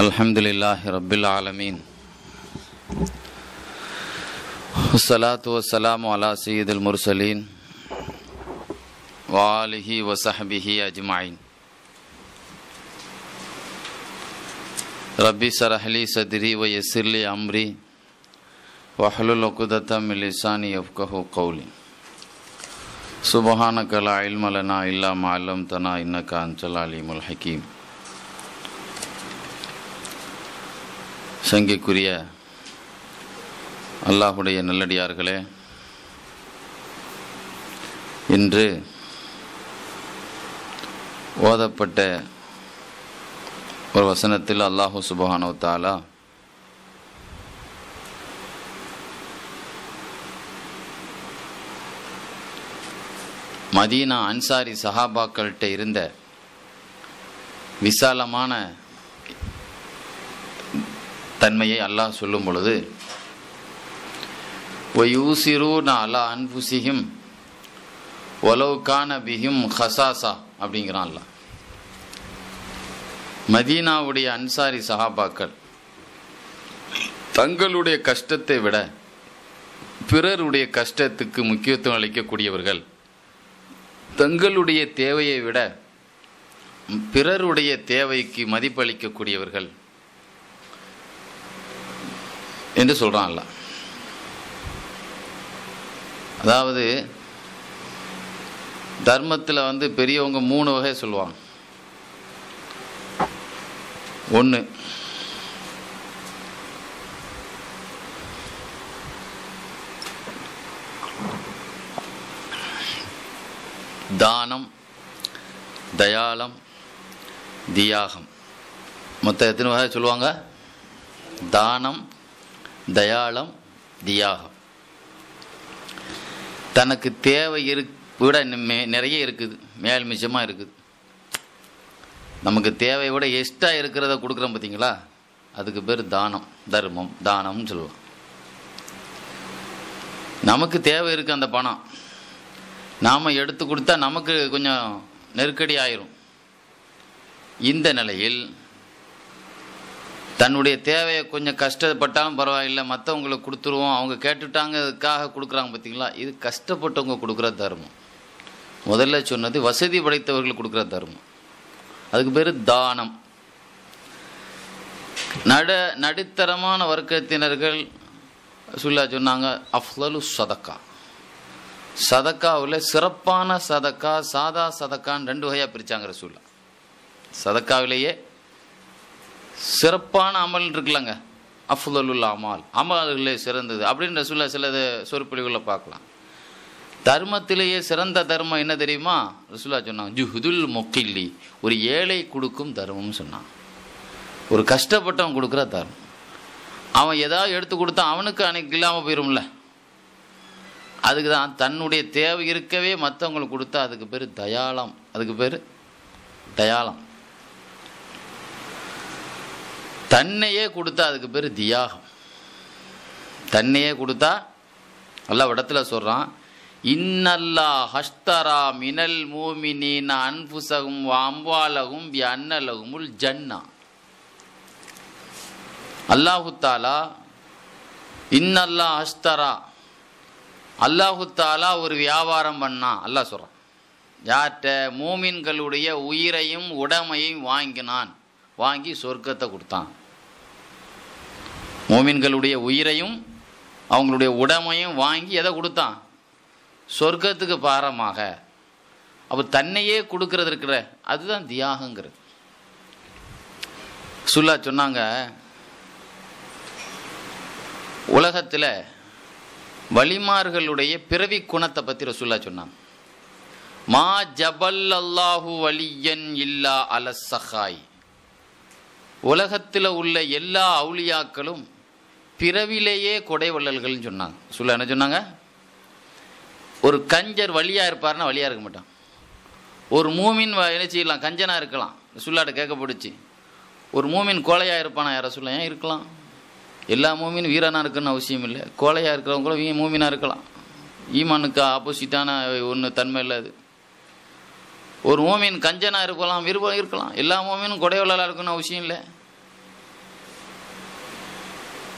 الحمد للہ رب العالمین والصلاة والسلام سلات سید المرسلین وآلہ وصحبہ اجمعین ربی سرحلی صدری و انکا سبحان کل الحکیم சங்கைக்குரிய அல்லாஹுடைய நல்லடியார்களே இன்று ஓதப்பட்ட ஒரு வசனத்தில் அல்லாஹு சுபஹானோ தாலா மதீனா அன்சாரி சஹாபாக்கள்கிட்ட இருந்த விசாலமான தன்மையை அல்லாஹ் சொல்லும் பொழுது ஒயூசிரு நான் அல்லா அன்புசிஹிம் ஒலவுக்கான பிஹிம் ஹசாசா அப்படிங்கிறான் அல்லா மதீனாவுடைய அன்சாரி சஹாபாக்கள் தங்களுடைய கஷ்டத்தை விட பிறருடைய கஷ்டத்துக்கு முக்கியத்துவம் அளிக்கக்கூடியவர்கள் தங்களுடைய தேவையை விட பிறருடைய தேவைக்கு மதிப்பளிக்கக்கூடியவர்கள் என்று சொல்கிறான் அல்ல அதாவது தர்மத்தில் வந்து பெரியவங்க மூணு வகை சொல்லுவாங்க ஒன்று தானம் தயாளம் தியாகம் மொத்தம் எத்தனை வகை சொல்லுவாங்க தானம் தயாளம் தியாகம் தனக்கு தேவை இரு விட நிறைய இருக்குது மேல் மிச்சமாக இருக்குது நமக்கு தேவையை விட எக்ஸ்ட்ரா இருக்கிறத கொடுக்குறோம் பார்த்தீங்களா அதுக்கு பேர் தானம் தர்மம் தானம்னு சொல்லலாம் நமக்கு தேவை இருக்குது அந்த பணம் நாம் எடுத்து கொடுத்தா நமக்கு கொஞ்சம் நெருக்கடி ஆயிரும் இந்த நிலையில் தன்னுடைய தேவையை கொஞ்சம் கஷ்டப்பட்டாலும் பரவாயில்லை மற்றவங்களுக்கு கொடுத்துருவோம் அவங்க கேட்டுட்டாங்க அதுக்காக கொடுக்குறாங்க பார்த்தீங்களா இது கஷ்டப்பட்டவங்க கொடுக்குற தர்மம் முதல்ல சொன்னது வசதி படைத்தவர்கள் கொடுக்குற தர்மம் அதுக்கு பேர் தானம் நட நடுத்தரமான வர்க்கத்தினர்கள் சொல்லா சொன்னாங்க அஃலலு சதக்கா சதக்காவில் சிறப்பான சதக்கா சாதா சதக்கான்னு ரெண்டு வகையாக பிரித்தாங்கிற ரசூல்லா சதக்காவிலேயே சிறப்பான அமல் இருக்குல்லங்க அஃபுதலுல் அமால் அமல்களே சிறந்தது அப்படின்னு சொல்ல சில சொற்பொழிவுகளை பார்க்கலாம் தர்மத்திலேயே சிறந்த தர்மம் என்ன தெரியுமா ரசுல்லா சொன்னாங்க ஜுஹுதுல் மொக்கில்லி ஒரு ஏழை கொடுக்கும் தர்மம்னு சொன்னான் ஒரு கஷ்டப்பட்டவன் கொடுக்குற தர்மம் அவன் ஏதாவது எடுத்து கொடுத்தா அவனுக்கு அன்னைக்கு இல்லாமல் போயிடும்ல அதுக்கு தான் தன்னுடைய தேவை இருக்கவே மற்றவங்களுக்கு கொடுத்தா அதுக்கு பேர் தயாளம் அதுக்கு பேர் தயாளம் தன்னையே கொடுத்தா அதுக்கு பேர் தியாகம் தன்னையே கொடுத்தா நல்லா இடத்துல சொல்கிறான் இன்னல்லா ஹஸ்தரா மினல் மூமினின் அன்புசகும் அம்பாலகும் பி அன்னலகுமுல் ஜன்னா அல்லாஹுத்தாலா இன்னல்லா ஹஸ்தரா அல்லாஹுத்தாலா ஒரு வியாபாரம் பண்ணான் அல்லாஹ் சொல்கிறான் யார்கிட்ட மூமின்களுடைய உயிரையும் உடமையும் வாங்கினான் வாங்கி சொர்க்கத்தை கொடுத்தான் மோமின்களுடைய உயிரையும் அவங்களுடைய உடமையும் வாங்கி எதை கொடுத்தான் சொர்க்கத்துக்கு பாரமாக அப்போ தன்னையே கொடுக்கறது இருக்கிற அதுதான் தியாகங்கிறது சுல்லா சொன்னாங்க உலகத்தில் வலிமார்களுடைய பிறவி குணத்தை பற்றி ரசுல்லா சொன்னாங்க மா ஜபல் அல்லாஹு வலியன் இல்லா உலகத்தில் உள்ள எல்லா அவுளியாக்களும் பிறவிலேயே கொடை வள்ளல்கள்னு சொன்னாங்க சொல்ல என்ன சொன்னாங்க ஒரு கஞ்சர் வழியாக இருப்பார்னா வழியாக இருக்க மாட்டான் ஒரு மூமின் என்ன செய்யலாம் கஞ்சனாக இருக்கலாம் சுல்லாட்ட கேட்கப்படுச்சு ஒரு மூமின் கோலையாக இருப்பானா யாரை சொல்ல ஏன் இருக்கலாம் எல்லா மூமின் வீரனாக இருக்குன்னு அவசியம் இல்லை கோலையாக இருக்கிறவங்க கூட மூமினாக இருக்கலாம் ஈமானுக்கு ஆப்போசிட்டான ஒன்று தன்மை இல்லை அது ஒரு மூமின் கஞ்சனாக இருக்கலாம் விருப்பம் இருக்கலாம் எல்லா மூமினும் கொடைவளாக இருக்குன்னு அவசியம் இல்லை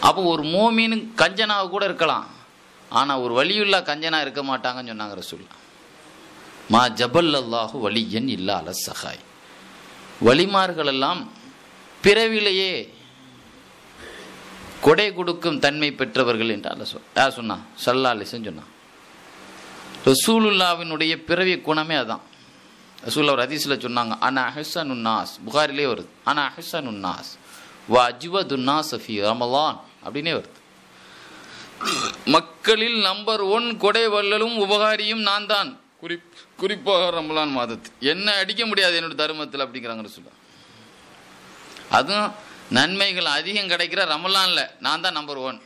அப்போ ஒரு மோமின்னு கஞ்சனாக கூட இருக்கலாம் ஆனால் ஒரு வலியுள்ளா கஞ்சனாக இருக்க மாட்டாங்கன்னு சொன்னாங்க ரசூல்லா மா ஜபல் அல்லாஹு வலியன் இல்லா அல சகாய் வலிமார்களெல்லாம் பிறவிலேயே கொடை கொடுக்கும் தன்மை பெற்றவர்கள் என்று அல்ல சொல் யார் சொன்னா சல்லா அலிசன் சொன்னான் ரசூலுல்லாவினுடைய பிறவி குணமே அதான் ரசூல் அவர் அதிசல சொன்னாங்க அனா அஹசன் உன்னாஸ் புகாரிலே வருது அனா அஹசன் உன்னாஸ் வா அஜிவது சஃபி ரமலான் அப்படின்னே வருது மக்களில் நம்பர் ஒன் கொடை வள்ளலும் உபகாரியும் நான் தான் குறி குறிப்பாக ரமலான் மாதத்து என்ன அடிக்க முடியாது என்னோட தருமத்தில் அப்படிங்கிறாங்கன்னு சொல்ல அதுவும் நன்மைகள் அதிகம் கிடைக்கிற ரமலானில் நான் தான் நம்பர் ஒன்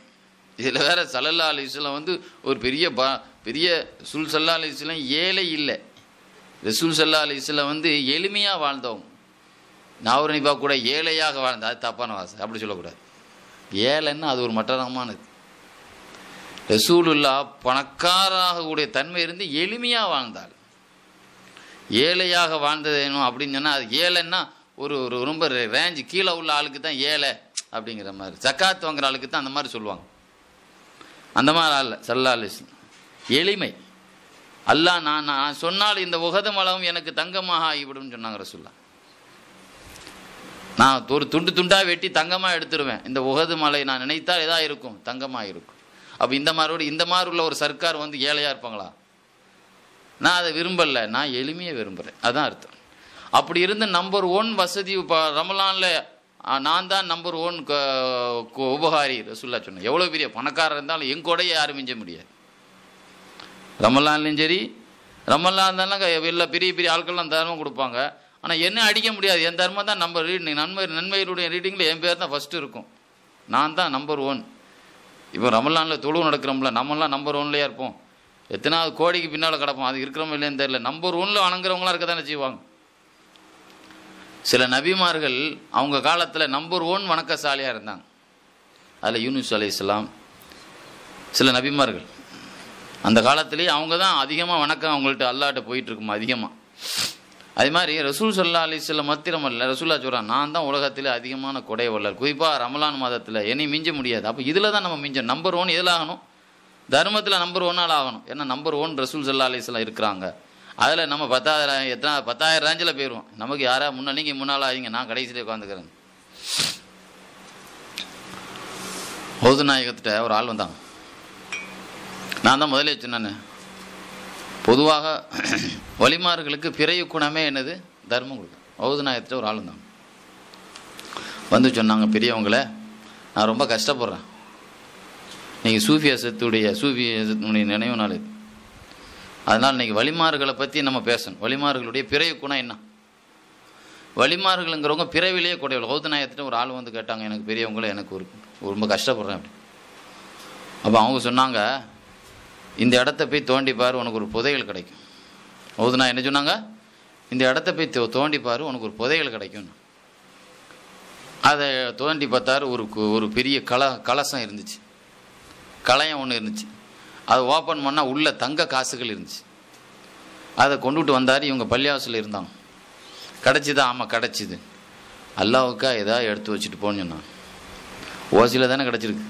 இதில் வேற சல்லல்லா அலிஸ்லாம் வந்து ஒரு பெரிய பா பெரிய சுல் சல்லா அலிஸ்லாம் ஏழை இல்லை ரசூல் சல்லா அலிஸ்லாம் வந்து எளிமையாக வாழ்ந்தவங்க நிபா கூட ஏழையாக வாழ்ந்த அது தப்பான வாசல் அப்படி சொல்லக்கூடாது ஏழைன்னு அது ஒரு மட்டரமானது ரசூலுல்லா பணக்காராகக்கூடிய தன்மை இருந்து எளிமையாக வாழ்ந்தாள் ஏழையாக வாழ்ந்தது வேணும் அப்படின்னு சொன்னால் அது ஏழைன்னா ஒரு ஒரு ரொம்ப ரேஞ்சு கீழே உள்ள ஆளுக்கு தான் ஏழை அப்படிங்கிற மாதிரி சக்காத்து வாங்குற ஆளுக்கு தான் அந்த மாதிரி சொல்லுவாங்க அந்த மாதிரி ஆள் சல்லா அலிஸ்லாம் எளிமை அல்லா நான் நான் சொன்னால் இந்த உகத எனக்கு தங்கமாக ஆகிவிடும் சொன்னாங்க ரசுல்லா நான் ஒரு துண்டு துண்டாக வெட்டி தங்கமாக எடுத்துருவேன் இந்த உகது மலை நான் நினைத்தால் இதாக இருக்கும் தங்கமாக இருக்கும் அப்போ இந்த மாதிரி இந்த மாதிரி உள்ள ஒரு சர்க்கார் வந்து ஏழையாக இருப்பாங்களா நான் அதை விரும்பலை நான் எளிமையை விரும்புகிறேன் அதுதான் அர்த்தம் அப்படி இருந்து நம்பர் ஒன் வசதி இப்போ ரமலானில் நான் தான் நம்பர் ஒன் உபகாரி ரசுல்லா சொன்னேன் எவ்வளோ பெரிய பணக்காரர் இருந்தாலும் என் கூடயே யாரும் மிஞ்ச முடியாது ரமலான்லையும் சரி ரமலான் தானே எல்லா பெரிய பெரிய ஆட்கள்லாம் தர்மம் கொடுப்பாங்க ஆனால் என்ன அடிக்க முடியாது என் தர்மம் தான் நம்பர் ரீடிங் நன்மை நன்மையினுடைய ரீடிங்கில் என் பேர் தான் ஃபஸ்ட்டு இருக்கும் நான் தான் நம்பர் ஒன் இப்போ ரமலானில் தொழு நடக்கிறோம்ல நம்மளாம் நம்பர் ஒன்லேயே இருப்போம் எத்தனாவது கோடிக்கு பின்னால் கிடப்போம் அது இருக்கிறோம் இல்லைன்னு தெரில நம்பர் ஒன்றில் வணங்குறவங்களாம் இருக்க தானே செய்வாங்க சில நபிமார்கள் அவங்க காலத்தில் நம்பர் ஒன் வணக்கசாலியாக இருந்தாங்க அதில் யூனிஸ் அலி இஸ்லாம் சில நபிமார்கள் அந்த காலத்துலேயே அவங்க தான் அதிகமாக வணக்கம் அவங்கள்ட்ட அல்லாட்ட போயிட்டுருக்குமா அதிகமாக அதே மாதிரி ரசூல் சல்லா மத்திரம் அல்ல ரசூல்லா சொல்கிறான் நான் தான் உலகத்தில் அதிகமான கொடை வல்லர் குறிப்பாக ரமலான் மாதத்தில் என்னையும் மிஞ்ச முடியாது அப்போ இதில் தான் நம்ம மிஞ்சோம் நம்பர் ஒன் இதில் ஆகணும் தர்மத்தில் நம்பர் ஒன்னால் ஆகணும் ஏன்னா நம்பர் ஒன் ரசூல் சல்லா அலிஸ்லாம் இருக்கிறாங்க அதில் நம்ம பத்தாயிரம் எத்தனை பத்தாயிரம் ரேஞ்சில் போயிடுவோம் நமக்கு யாராவது முன்னாள் நீங்கள் முன்னால் ஆகிங்க நான் கடைசியில் உட்காந்துக்கிறேன் பௌத்த நாயகத்திட்ட ஒரு ஆள் வந்தாங்க நான் தான் முதலே சொன்னேன்னு பொதுவாக வலிமார்களுக்கு பிறைய குணமே என்னது தர்மம் கொடுக்கும் ஓதுநாயத்தில் ஒரு ஆளும் தான் வந்து சொன்னாங்க பெரியவங்கள நான் ரொம்ப கஷ்டப்படுறேன் நீங்கள் சூஃபியசத்துடைய சூஃபியசத்தினுடைய நினைவு நாள் இது அதனால் இன்றைக்கி வலிமார்களை பற்றி நம்ம பேசணும் வலிமார்களுடைய பிறகு குணம் என்ன வழிமார்களுங்கிறவங்க பிறவிலேயே கூடையவள் கௌதநாயத்திட்ட ஒரு ஆள் வந்து கேட்டாங்க எனக்கு பெரியவங்கள எனக்கு ஒரு ரொம்ப கஷ்டப்படுறேன் அப்படி அப்போ அவங்க சொன்னாங்க இந்த இடத்த போய் தோண்டிப்பார் உனக்கு ஒரு புதைகள் கிடைக்கும் ஓதுனா என்ன சொன்னாங்க இந்த இடத்த போய் தோண்டிப்பார் உனக்கு ஒரு புதைகள் கிடைக்கும் அதை தோண்டி பார்த்தார் ஒரு ஒரு பெரிய கல கலசம் இருந்துச்சு களையம் ஒன்று இருந்துச்சு அதை ஓப்பன் பண்ணால் உள்ளே தங்க காசுகள் இருந்துச்சு அதை கொண்டுட்டு வந்தார் இவங்க பள்ளியாசில் இருந்தாங்க கிடச்சிதா ஆமாம் கிடச்சிது அல்லாவுக்கா ஏதாவது எடுத்து வச்சுட்டு போன்னு சொன்னான் ஓசியில் தானே கிடச்சிருக்கு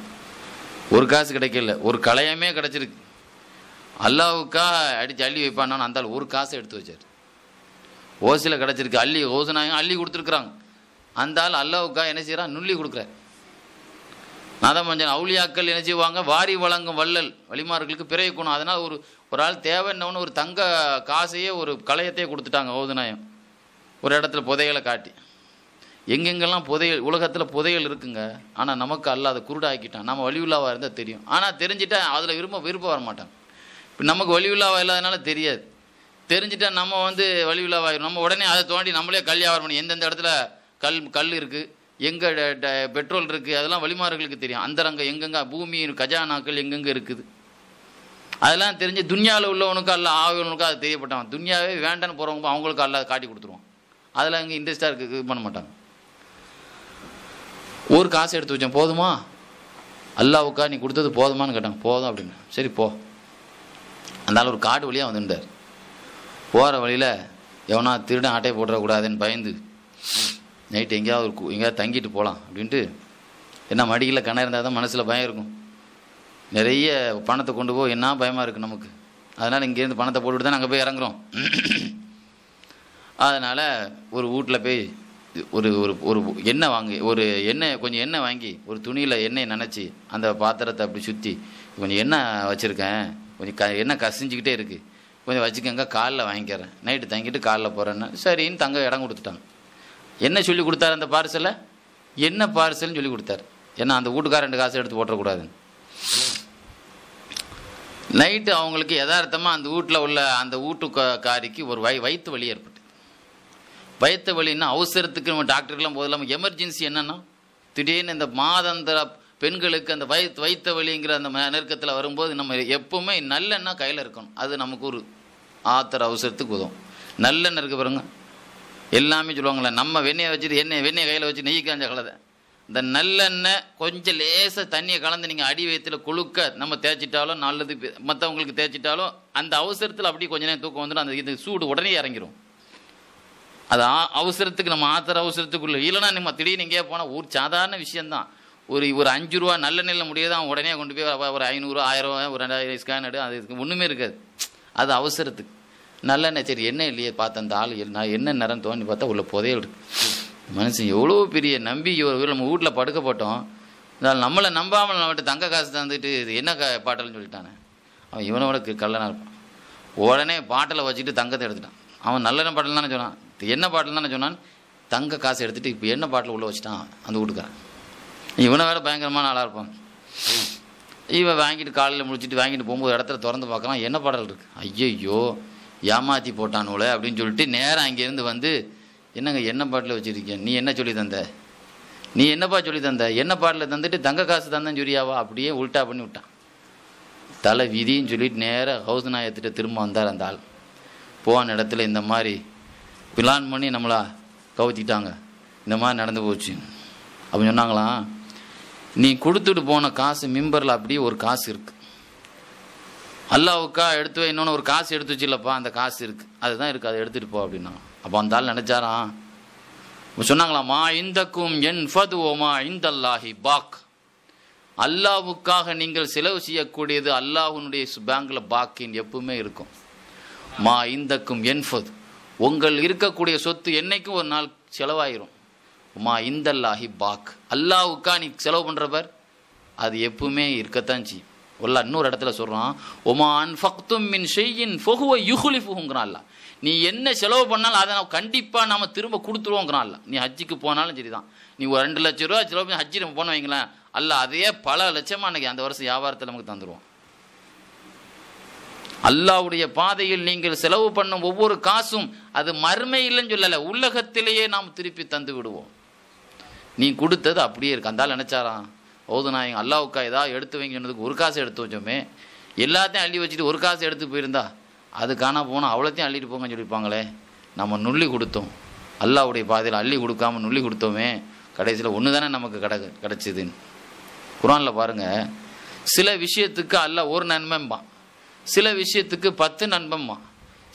ஒரு காசு கிடைக்கல ஒரு களையமே கிடச்சிருக்கு அல்லாவுக்கா அடித்து அள்ளி வைப்பானான்னு அந்தால் ஒரு காசை எடுத்து வச்சார் ஓசியில் கிடச்சிருக்கு அள்ளி ஓசுனாங்க அள்ளி கொடுத்துருக்குறாங்க அந்த ஆள் அல்லாவுக்கா என்ன செய்கிறான் நுள்ளி கொடுக்குறார் மஞ்சன் அவுளியாக்கள் என்ன செய்வாங்க வாரி வழங்கும் வள்ளல் வழிமார்களுக்கு பிறகு குணம் அதனால் ஒரு ஒரு ஆள் தேவைன்னு ஒரு தங்க காசையே ஒரு களையத்தையே கொடுத்துட்டாங்க ஓதுநாயம் ஒரு இடத்துல புதையலை காட்டி எங்கெங்கெல்லாம் புதையல் உலகத்தில் புதையல் இருக்குங்க ஆனால் நமக்கு அல்லாத குருடாக்கிட்டான் நம்ம வழியுள்ளாவாக இருந்தால் தெரியும் ஆனால் தெரிஞ்சுட்டா அதில் விரும்ப விருப்பம் வர மாட்டாங்க நமக்கு வலிவிழாவா இல்லாதனால தெரியாது தெரிஞ்சுட்டால் நம்ம வந்து வலிவிழாவாயிரும் நம்ம உடனே அதை தோண்டி நம்மளே கல் வியாபாரம் பண்ணி எந்தெந்த இடத்துல கல் கல் இருக்குது எங்கே பெட்ரோல் இருக்குது அதெல்லாம் வழிமாறுகளுக்கு தெரியும் அந்தரங்க எங்கெங்கே பூமி கஜானாக்கள் எங்கெங்கே இருக்குது அதெல்லாம் தெரிஞ்சு துன்யாவில் உள்ளவனுக்கும் அல்ல ஆகவனுக்கு அது தெரியப்பட்டான் துன்யாவே வேண்டான்னு போகிறவங்க அவங்களுக்கு அல்ல காட்டி கொடுத்துருவான் அதில் அங்கே இன்ட்ரெஸ்டாக இருக்குது இது பண்ண மாட்டாங்க ஒரு காசு எடுத்து வச்சேன் போதுமா அல்லாவுக்கா நீ கொடுத்தது போதுமான்னு கேட்டாங்க போதும் அப்படின்னு சரி போ அந்தாலும் ஒரு காடு வழியாக வந்துட்டார் போகிற வழியில் எவனா திருடன் ஆட்டை போட்டுறக்கூடாதுன்னு பயந்து நைட்டு எங்கேயாவது ஒரு எங்கேயாவது தங்கிட்டு போகலாம் அப்படின்ட்டு என்ன மடிக்கல கணம் இருந்தால் தான் மனசில் பயம் இருக்கும் நிறைய பணத்தை கொண்டு போக என்ன பயமாக இருக்குது நமக்கு அதனால் இங்கேருந்து பணத்தை போட்டுவிட்டு தான் நாங்கள் போய் இறங்குறோம் அதனால் ஒரு வீட்டில் போய் ஒரு ஒரு ஒரு எண்ணெய் வாங்கி ஒரு எண்ணெய் கொஞ்சம் எண்ணெய் வாங்கி ஒரு துணியில் எண்ணெய் நினச்சி அந்த பாத்திரத்தை அப்படி சுற்றி கொஞ்சம் எண்ணெய் வச்சுருக்கேன் கொஞ்சம் க என்ன கசிஞ்சிக்கிட்டே இருக்குது கொஞ்சம் வச்சுக்கோங்க காலில் வாங்கிக்கிறேன் நைட்டு தங்கிட்டு காலில் போகிறேன்னு சரின்னு தங்க இடம் கொடுத்துட்டாங்க என்ன சொல்லி கொடுத்தாரு அந்த பார்சலை என்ன பார்சல்னு சொல்லி கொடுத்தாரு ஏன்னா அந்த வீட்டுக்கார ரெண்டு காசு எடுத்து போட்டக்கூடாதுன்னு நைட்டு அவங்களுக்கு யதார்த்தமாக அந்த வீட்டில் உள்ள அந்த வீட்டு காரிக்கு ஒரு வய வயிற்று வலி ஏற்பட்டு வயிற்று வலின்னா அவசரத்துக்கு நம்ம டாக்டர்லாம் போதில்லாமல் எமர்ஜென்சி என்னென்னா திடீர்னு இந்த மாதந்திர பெண்களுக்கு அந்த வய வைத்த வழிங்கிற அந்த நெருக்கத்தில் வரும்போது நம்ம எப்போவுமே நல்லெண்ணெய் கையில் இருக்கணும் அது நமக்கு ஒரு ஆத்திர அவசரத்துக்கு உதவும் நல்லெண்ணெய் இருக்குது பாருங்க எல்லாமே சொல்லுவாங்களே நம்ம வெண்ணையை வச்சுட்டு எண்ணெய் வெண்ணெய் கையில் வச்சு நெய் காஞ்ச கலதை இந்த நல்லெண்ணெய் கொஞ்சம் லேசாக தண்ணியை கலந்து நீங்கள் அடி வயத்தில் குழுக்க நம்ம தேய்ச்சிட்டாலும் நல்லது மற்றவங்களுக்கு தேய்ச்சிட்டாலும் அந்த அவசரத்தில் அப்படியே கொஞ்ச நேரம் தூக்கம் வந்துடும் அந்த இது சூடு உடனே இறங்கிடும் அது அவசரத்துக்கு நம்ம ஆத்திர அவசரத்துக்குள்ளே இல்லைன்னா நம்ம திடீர்னு எங்கேயே போனால் ஊர் சாதாரண விஷயந்தான் ஒரு ஒரு அஞ்சு ரூபா நல்ல நிலையில் முடியாது அவன் உடனே கொண்டு போய் ஒரு ஐநூறு ஆயிரம் ஒரு ரெண்டாயிரம் ஸ்கேன் எடு அது ஒன்றுமே இருக்காது அது அவசரத்துக்கு நல்லெண்ணெய் சரி என்ன இல்லையே பார்த்த அந்த ஆள் நான் என்ன நிறம் தோண்டி பார்த்தா உள்ள புதையல் இருக்கு மனுஷன் எவ்வளோ பெரிய நம்பி இவர் நம்ம வீட்டில் படுக்கப்பட்டோம் இதனால் நம்மளை நம்பாமல் நம்மகிட்ட தங்க காசு தந்துட்டு இது என்ன க பாட்டல்னு சொல்லிட்டானே அவன் இவனோட கல்லனாக இருப்பான் உடனே பாட்டில் வச்சுட்டு தங்கத்தை எடுத்துட்டான் அவன் நல்லெண்ணெய் பாட்டில் தானே சொன்னான் என்ன பாட்டில் தானே சொன்னான் தங்க காசு எடுத்துகிட்டு இப்போ என்ன பாட்டில் உள்ளே வச்சுட்டான் அந்த வீட்டுக்காரன் இவனை வேறு பயங்கரமான ஆளாக இருப்பான் இவன் வாங்கிட்டு காலையில் முடிச்சுட்டு வாங்கிட்டு போகும்போது இடத்துல திறந்து பார்க்கலாம் என்ன பாடல் இருக்குது ஐயையோ ஏமாற்றி போட்டானுல அப்படின்னு சொல்லிட்டு நேராக அங்கேருந்து வந்து என்னங்க என்ன பாட்டில் வச்சுருக்கேன் நீ என்ன சொல்லி தந்த நீ என்னப்பா சொல்லி தந்த என்ன பாட்டில் தந்துட்டு தங்க காசு தந்தேன்னு சொல்லியாவா அப்படியே உல்ட்டா பண்ணி விட்டான் தலை விதின்னு சொல்லிட்டு நேராக ஹவுஸ் நாயத்திட்ட திரும்ப வந்தார் அந்த ஆள் போன இடத்துல இந்த மாதிரி பிளான் பண்ணி நம்மளா கவுத்திட்டாங்க இந்த மாதிரி நடந்து போச்சு அப்படின்னு சொன்னாங்களாம் நீ கொடுத்துட்டு போன காசு மிம்பரில் அப்படியே ஒரு காசு இருக்குது அல்லாவுக்கா எடுத்து இன்னொன்று ஒரு காசு எடுத்து வச்சுலப்பா அந்த காசு இருக்குது அதுதான் இருக்குது அதை எடுத்துகிட்டு போ அப்படின்னா அப்போ அந்த ஆள் நினைச்சாரா சொன்னாங்களாம்மா இந்தக்கும் என் ஃபதுவோமா அல்லாஹி பாக் அல்லாவுக்காக நீங்கள் செலவு செய்யக்கூடியது அல்லாஹுனுடைய பேங்கில் பாக்கின் எப்பவுமே இருக்கும் மா இந்தக்கும் என் ஃபது உங்கள் இருக்கக்கூடிய சொத்து என்றைக்கும் ஒரு நாள் செலவாயிரும் மா அல்லாஹி பாக் அல்லாவுக்கா நீ செலவு பண்ணுறவர் அது எப்பவுமே இருக்கத்தான் செய்யும் ஒல்ல இன்னொரு இடத்துல சொல்கிறான் ஒமா ஃபக்தும் மின் ஷெய்யின் ஃபொகுவ யுகுலிஃபுங்கிறான் அல்ல நீ என்ன செலவு பண்ணாலும் அதை நான் கண்டிப்பாக நாம் திரும்ப கொடுத்துருவோங்கிறான் அல்ல நீ ஹஜ்ஜிக்கு போனாலும் சரி தான் நீ ஒரு ரெண்டு லட்ச ரூபா செலவு பண்ணி ஹஜ்ஜி நம்ம போன வைங்களேன் அல்ல அதையே பல லட்சமாக அன்றைக்கி அந்த வருஷம் வியாபாரத்தில் நமக்கு தந்துடுவோம் அல்லாவுடைய பாதையில் நீங்கள் செலவு பண்ணும் ஒவ்வொரு காசும் அது மர்மை இல்லைன்னு சொல்லலை உலகத்திலேயே நாம் திருப்பி தந்து விடுவோம் நீ கொடுத்தது அப்படியே இருக்கு அந்தாலும் நினச்சாராம் ஓது நான் அல்லாவுக்கா ஏதாவது எடுத்து வைங்கன்னதுக்கு ஒரு காசு எடுத்து வச்சோமே எல்லாத்தையும் அள்ளி வச்சுட்டு ஒரு காசு எடுத்து போயிருந்தா அது காணா போனால் அவ்வளோத்தையும் அள்ளிட்டு போங்கன்னு சொல்லியிருப்பாங்களே நம்ம நுள்ளி கொடுத்தோம் அல்லாவுடைய பாதையில் அள்ளி கொடுக்காம நுள்ளி கொடுத்தோமே கடைசியில் ஒன்று தானே நமக்கு கிட கிடச்சிதுன்னு குரானில் பாருங்கள் சில விஷயத்துக்கு அல்ல ஒரு நன்மைம்பான் சில விஷயத்துக்கு பத்து நண்பம்மா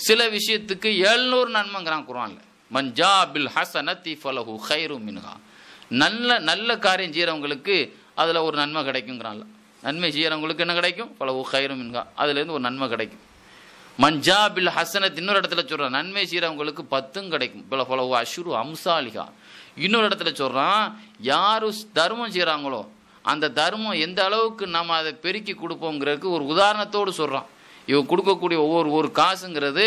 சில விஷயத்துக்கு எழுநூறு நன்மைங்கிறான் குரானில் மஞ்சா பில் ஹசன தீஃபலஹு ஹைரு மின்ஹா நல்ல நல்ல காரியம் செய்கிறவங்களுக்கு அதில் ஒரு நன்மை கிடைக்குங்கிறான்ல நன்மை செய்கிறவங்களுக்கு என்ன கிடைக்கும் பல உஹைரும் அதுலேருந்து ஒரு நன்மை கிடைக்கும் மஞ்சா பில் ஹசனத் இன்னொரு இடத்துல சொல்கிறான் நன்மை செய்கிறவங்களுக்கு பத்தும் கிடைக்கும் பல பல அஷுரு அம்சாலிகா இன்னொரு இடத்துல சொல்கிறான் யார் தர்மம் செய்கிறாங்களோ அந்த தர்மம் எந்த அளவுக்கு நம்ம அதை பெருக்கி கொடுப்போங்கிறதுக்கு ஒரு உதாரணத்தோடு சொல்கிறான் இவன் கொடுக்கக்கூடிய ஒவ்வொரு ஒரு காசுங்கிறது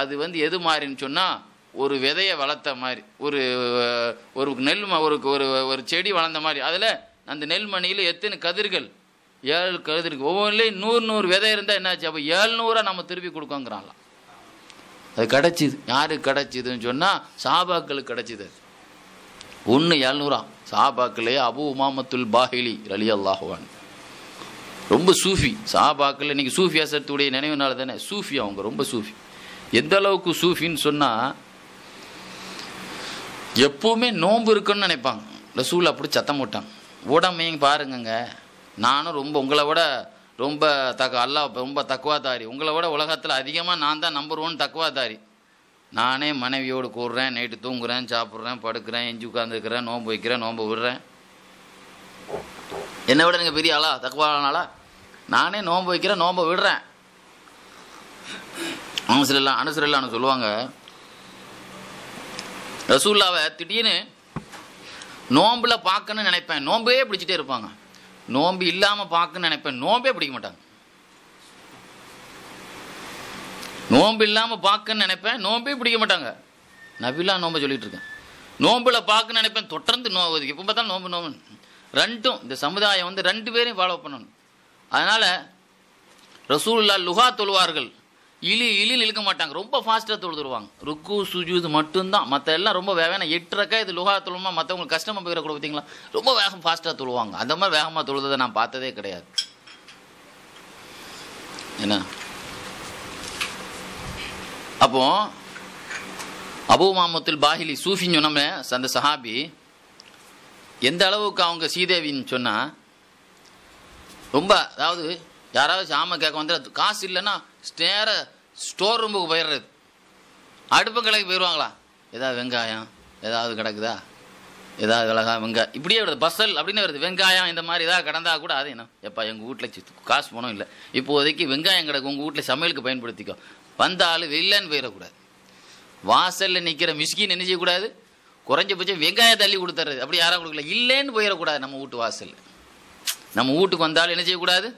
அது வந்து எது மாறின்னு சொன்னால் ஒரு விதையை வளர்த்த மாதிரி ஒரு ஒரு நெல் ஒரு ஒரு ஒரு செடி வளர்ந்த மாதிரி அதில் அந்த நெல்மணியில் எத்தனை கதிர்கள் ஏழு கதிர்கள் ஒவ்வொன்றிலையும் நூறு நூறு விதை இருந்தால் என்னாச்சு அப்போ ஏழ்நூறாக நம்ம திருப்பி கொடுக்கோங்கிறாங்களாம் அது கிடச்சிது யாருக்கு கிடச்சிதுன்னு சொன்னால் சாபாக்களுக்கு கிடச்சிது அது ஒன்று ஏழ்நூறா சாபாக்களே அபு உமாமத்துல் பாஹிலி ரலி அல்லாஹுவான் ரொம்ப சூஃபி சாபாக்கள் இன்றைக்கி சூஃபி அசத்துடைய நினைவுனால தானே சூஃபி அவங்க ரொம்ப சூஃபி எந்த அளவுக்கு சூஃபின்னு சொன்னால் எப்போவுமே நோன்பு இருக்குன்னு நினைப்பாங்க ரசூல் அப்படி சத்தம் போட்டாங்க உடம்பையும் பாருங்கங்க நானும் ரொம்ப உங்களை விட ரொம்ப தக்க அல்லா ரொம்ப தக்குவாதாரி உங்களை விட உலகத்தில் அதிகமாக நான் தான் நம்பர் ஒன் தக்குவாதாரி நானே மனைவியோடு கூடுறேன் நைட்டு தூங்குறேன் சாப்பிட்றேன் படுக்கிறேன் எஞ்சி உட்காந்துருக்கிறேன் நோன்பு வைக்கிறேன் நோன்பு விடுறேன் என்னை விட நீங்கள் பெரிய ஆளா தக்குவாளானாலா நானே நோன்பு வைக்கிறேன் நோன்பு விடுறேன் அனுசரில்லாம் அனுசரில்லான்னு சொல்லுவாங்க ரசூல்லாவை திடீர்னு நோம்பில் பார்க்கணும்னு நினைப்பேன் நோம்பே பிடிச்சிட்டே இருப்பாங்க நோம்பு இல்லாமல் பார்க்கணும்னு நினைப்பேன் நோம்பே பிடிக்க மாட்டாங்க நோம்பு இல்லாமல் பார்க்கன்னு நினைப்பேன் நோம்பே பிடிக்க மாட்டாங்க நபிலா நோம்பை சொல்லிகிட்டு இருக்கேன் நோம்பில் பார்க்கன்னு நினைப்பேன் தொடர்ந்து நோ எப்போ பார்த்தாலும் நோம்பு நோம்பு ரெண்டும் இந்த சமுதாயம் வந்து ரெண்டு பேரையும் ஃபாலோ பண்ணணும் அதனால் ரசூல்லா லுகா தொழுவார்கள் இழி இழில் இழுக்க மாட்டாங்க ரொம்ப ஃபாஸ்ட்டாக தொழுதுருவாங்க ருக்கு சுஜூது மட்டும்தான் மற்ற எல்லாம் ரொம்ப வேகம் எட்டுறக்கா இது லுகா தொழுமா மற்றவங்களுக்கு கஷ்டமாக போயிட கூட பார்த்தீங்களா ரொம்ப வேகம் ஃபாஸ்ட்டாக தொழுவாங்க அந்த மாதிரி வேகமாக தொழுதை நான் பார்த்ததே கிடையாது என்ன அப்போ அபு மாமத்துல் பாஹிலி சூஃபின்னு சொன்னோமே அந்த சஹாபி எந்த அளவுக்கு அவங்க சீதேவின்னு சொன்னால் ரொம்ப அதாவது யாராவது ஆமாம் கேட்க வந்து காசு இல்லைன்னா நேர ஸ்டோர் ரூமுக்கு போயிடுறது அடுப்பு கடைக்கு போயிடுவாங்களா ஏதாவது வெங்காயம் ஏதாவது கிடக்குதா ஏதாவது அழகா வெங்காயம் இப்படியே வருது பசல் அப்படின்னு வருது வெங்காயம் இந்த மாதிரி ஏதாவது கிடந்தா கூட அது என்ன எப்பா எங்கள் வீட்டில் காசு போனோம் இல்லை இப்போதைக்கு வெங்காயம் கிடக்கு உங்கள் வீட்டில் சமையலுக்கு பயன்படுத்திக்கோ வந்தாலும் வெளிலன்னு போயிடக்கூடாது வாசலில் நிற்கிற மிஸ்கின் என்ன செய்யக்கூடாது குறைஞ்சபட்சம் வெங்காயம் தள்ளி கொடுத்துறது அப்படி யாரும் கொடுக்கல இல்லைன்னு போயிடக்கூடாது நம்ம வீட்டு வாசல் நம்ம வீட்டுக்கு வந்தாலும் என்ன செய்யக்கூடாது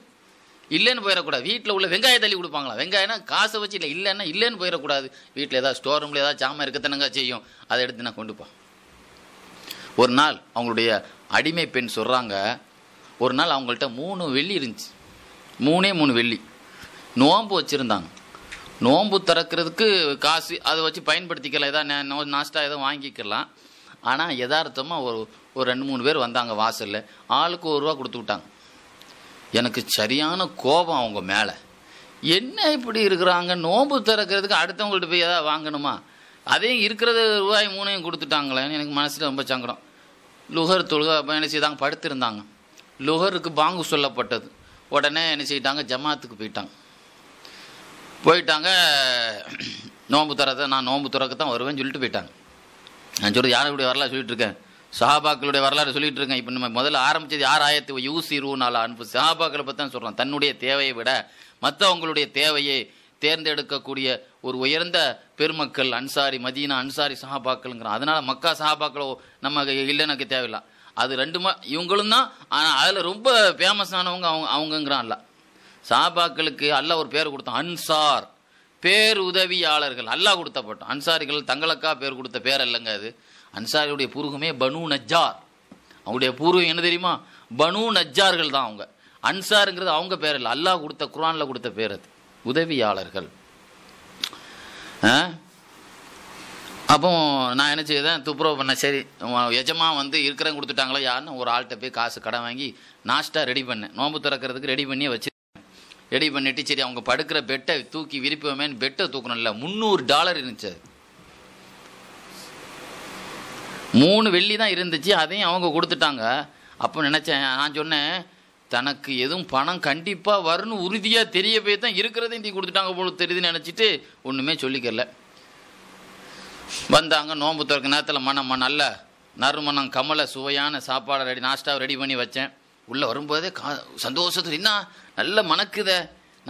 இல்லைன்னு போயிடக்கூடாது வீட்டில் உள்ள வெங்காயம் தள்ளி கொடுப்பாங்களா வெங்காயம்னா காசை வச்சு இல்லை இல்லைன்னா இல்லைன்னு போயிடக்கூடாது வீட்டில் ஏதாவது ஸ்டோர் ரூமில் ஏதாவது ஜாமான் இருக்கத்தனங்க செய்யும் அதை எடுத்து நான் கொண்டு போ ஒரு நாள் அவங்களுடைய அடிமை பெண் சொல்கிறாங்க ஒரு நாள் அவங்கள்ட்ட மூணு வெள்ளி இருந்துச்சு மூணே மூணு வெள்ளி நோம்பு வச்சுருந்தாங்க நோம்பு திறக்கிறதுக்கு காசு அதை வச்சு பயன்படுத்திக்கலாம் ஏதாவது நோ நாஸ்டாக எதுவும் வாங்கிக்கலாம் ஆனால் யதார்த்தமாக ஒரு ஒரு ரெண்டு மூணு பேர் வந்தாங்க வாசலில் ஆளுக்கு ஒரு ரூபா கொடுத்து விட்டாங்க எனக்கு சரியான கோபம் அவங்க மேலே என்ன இப்படி இருக்கிறாங்க நோம்பு திறக்கிறதுக்கு அடுத்தவங்கள்ட்ட போய் எதாவது வாங்கணுமா அதையும் இருக்கிறத ரூபாய் மூணையும் கொடுத்துட்டாங்களேன்னு எனக்கு மனசில் ரொம்ப சங்கடம் லுகர் தொழுக என்ன செய்தாங்க படுத்திருந்தாங்க லுகருக்கு பாங்கு சொல்லப்பட்டது உடனே என்ன செய்யிட்டாங்க ஜமாத்துக்கு போயிட்டாங்க போயிட்டாங்க நோம்பு தரத நான் நோம்பு துறக்கத்தான் தான் வருவேன்னு சொல்லிட்டு போயிட்டாங்க நான் சொல்கிறது யாரும் இப்படி வரலாம் சொல்லிட்டுருக்கேன் சஹாபாக்களுடைய வரலாறு சொல்லிகிட்டு இருக்கேன் இப்போ நம்ம முதல்ல ஆரம்பித்தது யார் ஆயத்து யூசி ரூனாலா அனுப்பு சஹாபாக்களை பற்றி தான் சொல்கிறோம் தன்னுடைய தேவையை விட மற்றவங்களுடைய தேவையை தேர்ந்தெடுக்கக்கூடிய ஒரு உயர்ந்த பெருமக்கள் அன்சாரி மதீனா அன்சாரி சஹாபாக்கள்ங்கிறோம் அதனால் மக்கா சஹாபாக்களோ நம்ம இல்லைனாக்கு தேவையில்லை அது ரெண்டு மா இவங்களும் தான் ஆனால் அதில் ரொம்ப ஃபேமஸானவங்க அவங்க அவங்கங்கிறான் அல்ல சஹாபாக்களுக்கு அல்ல ஒரு பேர் கொடுத்தான் அன்சார் பேருதவியாளர்கள் அல்லாஹ் கொடுத்தப்பட்டோம் அன்சாரிகள் தங்களுக்காக பேர் கொடுத்த பேர் இல்லைங்க அது அன்சாரியுடைய பூர்வமே பனு நஜார் அவங்களுடைய பூர்வம் என்ன தெரியுமா பனு நஜ்ஜார்கள் தான் அவங்க அன்சாருங்கிறது அவங்க பேர் இல்லை அல்லாஹ் கொடுத்த குரானில் கொடுத்த பேர் அது உதவியாளர்கள் அப்போ நான் என்ன செய்தேன் துப்புரவு பண்ண சரி எஜமா வந்து இருக்கிறேன் கொடுத்துட்டாங்களா யாருன்னு ஒரு ஆள்கிட்ட போய் காசு கடன் வாங்கி நாஷ்டா ரெடி பண்ணேன் நோம்பு திறக்கிறதுக்கு ரெடி பண்ணி வச்சு ரெடி பண்ணிட்டு சரி அவங்க படுக்கிற பெட்டை தூக்கி விரிப்பமேன்னு பெட்டை தூக்கணும்ல முந்நூறு டாலர் இருந்துச்சு அது மூணு வெள்ளி தான் இருந்துச்சு அதையும் அவங்க கொடுத்துட்டாங்க அப்போ நினச்சேன் நான் சொன்னேன் தனக்கு எதுவும் பணம் கண்டிப்பாக வரும்னு உறுதியாக தெரிய போய் தான் இருக்கிறதையும் தீ கொடுத்துட்டாங்க போல தெரியுதுன்னு நினச்சிட்டு ஒன்றுமே சொல்லிக்கல வந்தாங்க நோம்பு துறக்க நேரத்தில் மனம் நல்ல நறுமணம் கமலை சுவையான சாப்பாடை ரெடி நாஸ்டாவை ரெடி பண்ணி வச்சேன் உள்ளே வரும்போதே கா சந்தோஷத்தில் என்ன நல்ல மணக்குத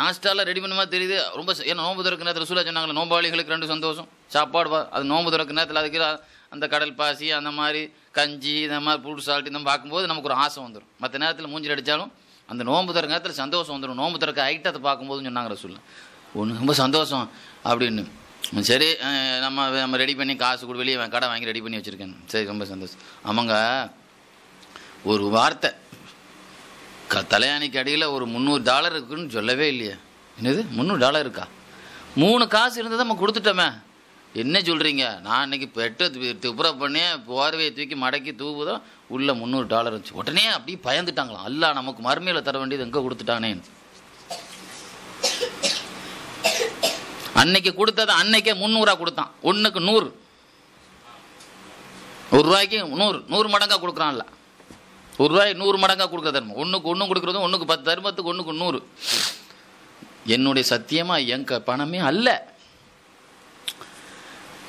நாஸ்டாலாம் ரெடி பண்ணுமா தெரியுது ரொம்ப ஏன்னா நோம்பு திறக்க நேரத்தில் சூழல் சொன்னாங்களே நோம்பாளிகளுக்கு ரெண்டு சந்தோஷம் சாப்பாடு அது நோம்பு திறக்க நேரத்தில் அதுக்கு அந்த கடல் பாசி அந்த மாதிரி கஞ்சி இந்த மாதிரி புட் சால்ட் இந்த பார்க்கும்போது நமக்கு ஒரு ஆசை வந்துடும் மற்ற நேரத்தில் மூஞ்சில் அடித்தாலும் அந்த நோம்பு திறக்க நேரத்தில் சந்தோஷம் வந்துடும் நோம்பு திறக்க ஐட்டத்தை பார்க்கும்போதுன்னு சொன்னாங்க ரசூல் ஒன்று ரொம்ப சந்தோஷம் அப்படின்னு சரி நம்ம நம்ம ரெடி பண்ணி காசு கொடு வெளியே கடை வாங்கி ரெடி பண்ணி வச்சுருக்கேன் சரி ரொம்ப சந்தோஷம் ஆமாங்க ஒரு வார்த்தை க தலையாணிக்கு அடியில் ஒரு முந்நூறு டாலர் இருக்குன்னு சொல்லவே இல்லையே என்னது முந்நூறு டாலர் இருக்கா மூணு காசு இருந்ததை நம்ம கொடுத்துட்டோமே என்ன சொல்கிறீங்க நான் இன்றைக்கி பெட்டை துப்புரை பண்ணியே போர்வையை தூக்கி மடக்கி தூவுதோ உள்ளே முந்நூறு டாலர் இருந்துச்சு உடனே அப்படியே பயந்துட்டாங்களாம் அல்லா நமக்கு மருமையில் தர வேண்டியது எங்கே கொடுத்துட்டானேன்னு அன்னைக்கு கொடுத்தது அன்னைக்கே முந்நூறுரூவா கொடுத்தான் ஒன்றுக்கு நூறு ஒரு ரூபாய்க்கு நூறு நூறு மடங்காக கொடுக்குறான்ல ஒரு ரூபாய் நூறு மடங்காக கொடுக்குற தர்மம் ஒன்றுக்கு ஒன்று கொடுக்குறதும் ஒன்றுக்கு பத்து தர்மத்துக்கு ஒன்றுக்கு நூறு என்னுடைய சத்தியமாக எங்கள் பணமே அல்ல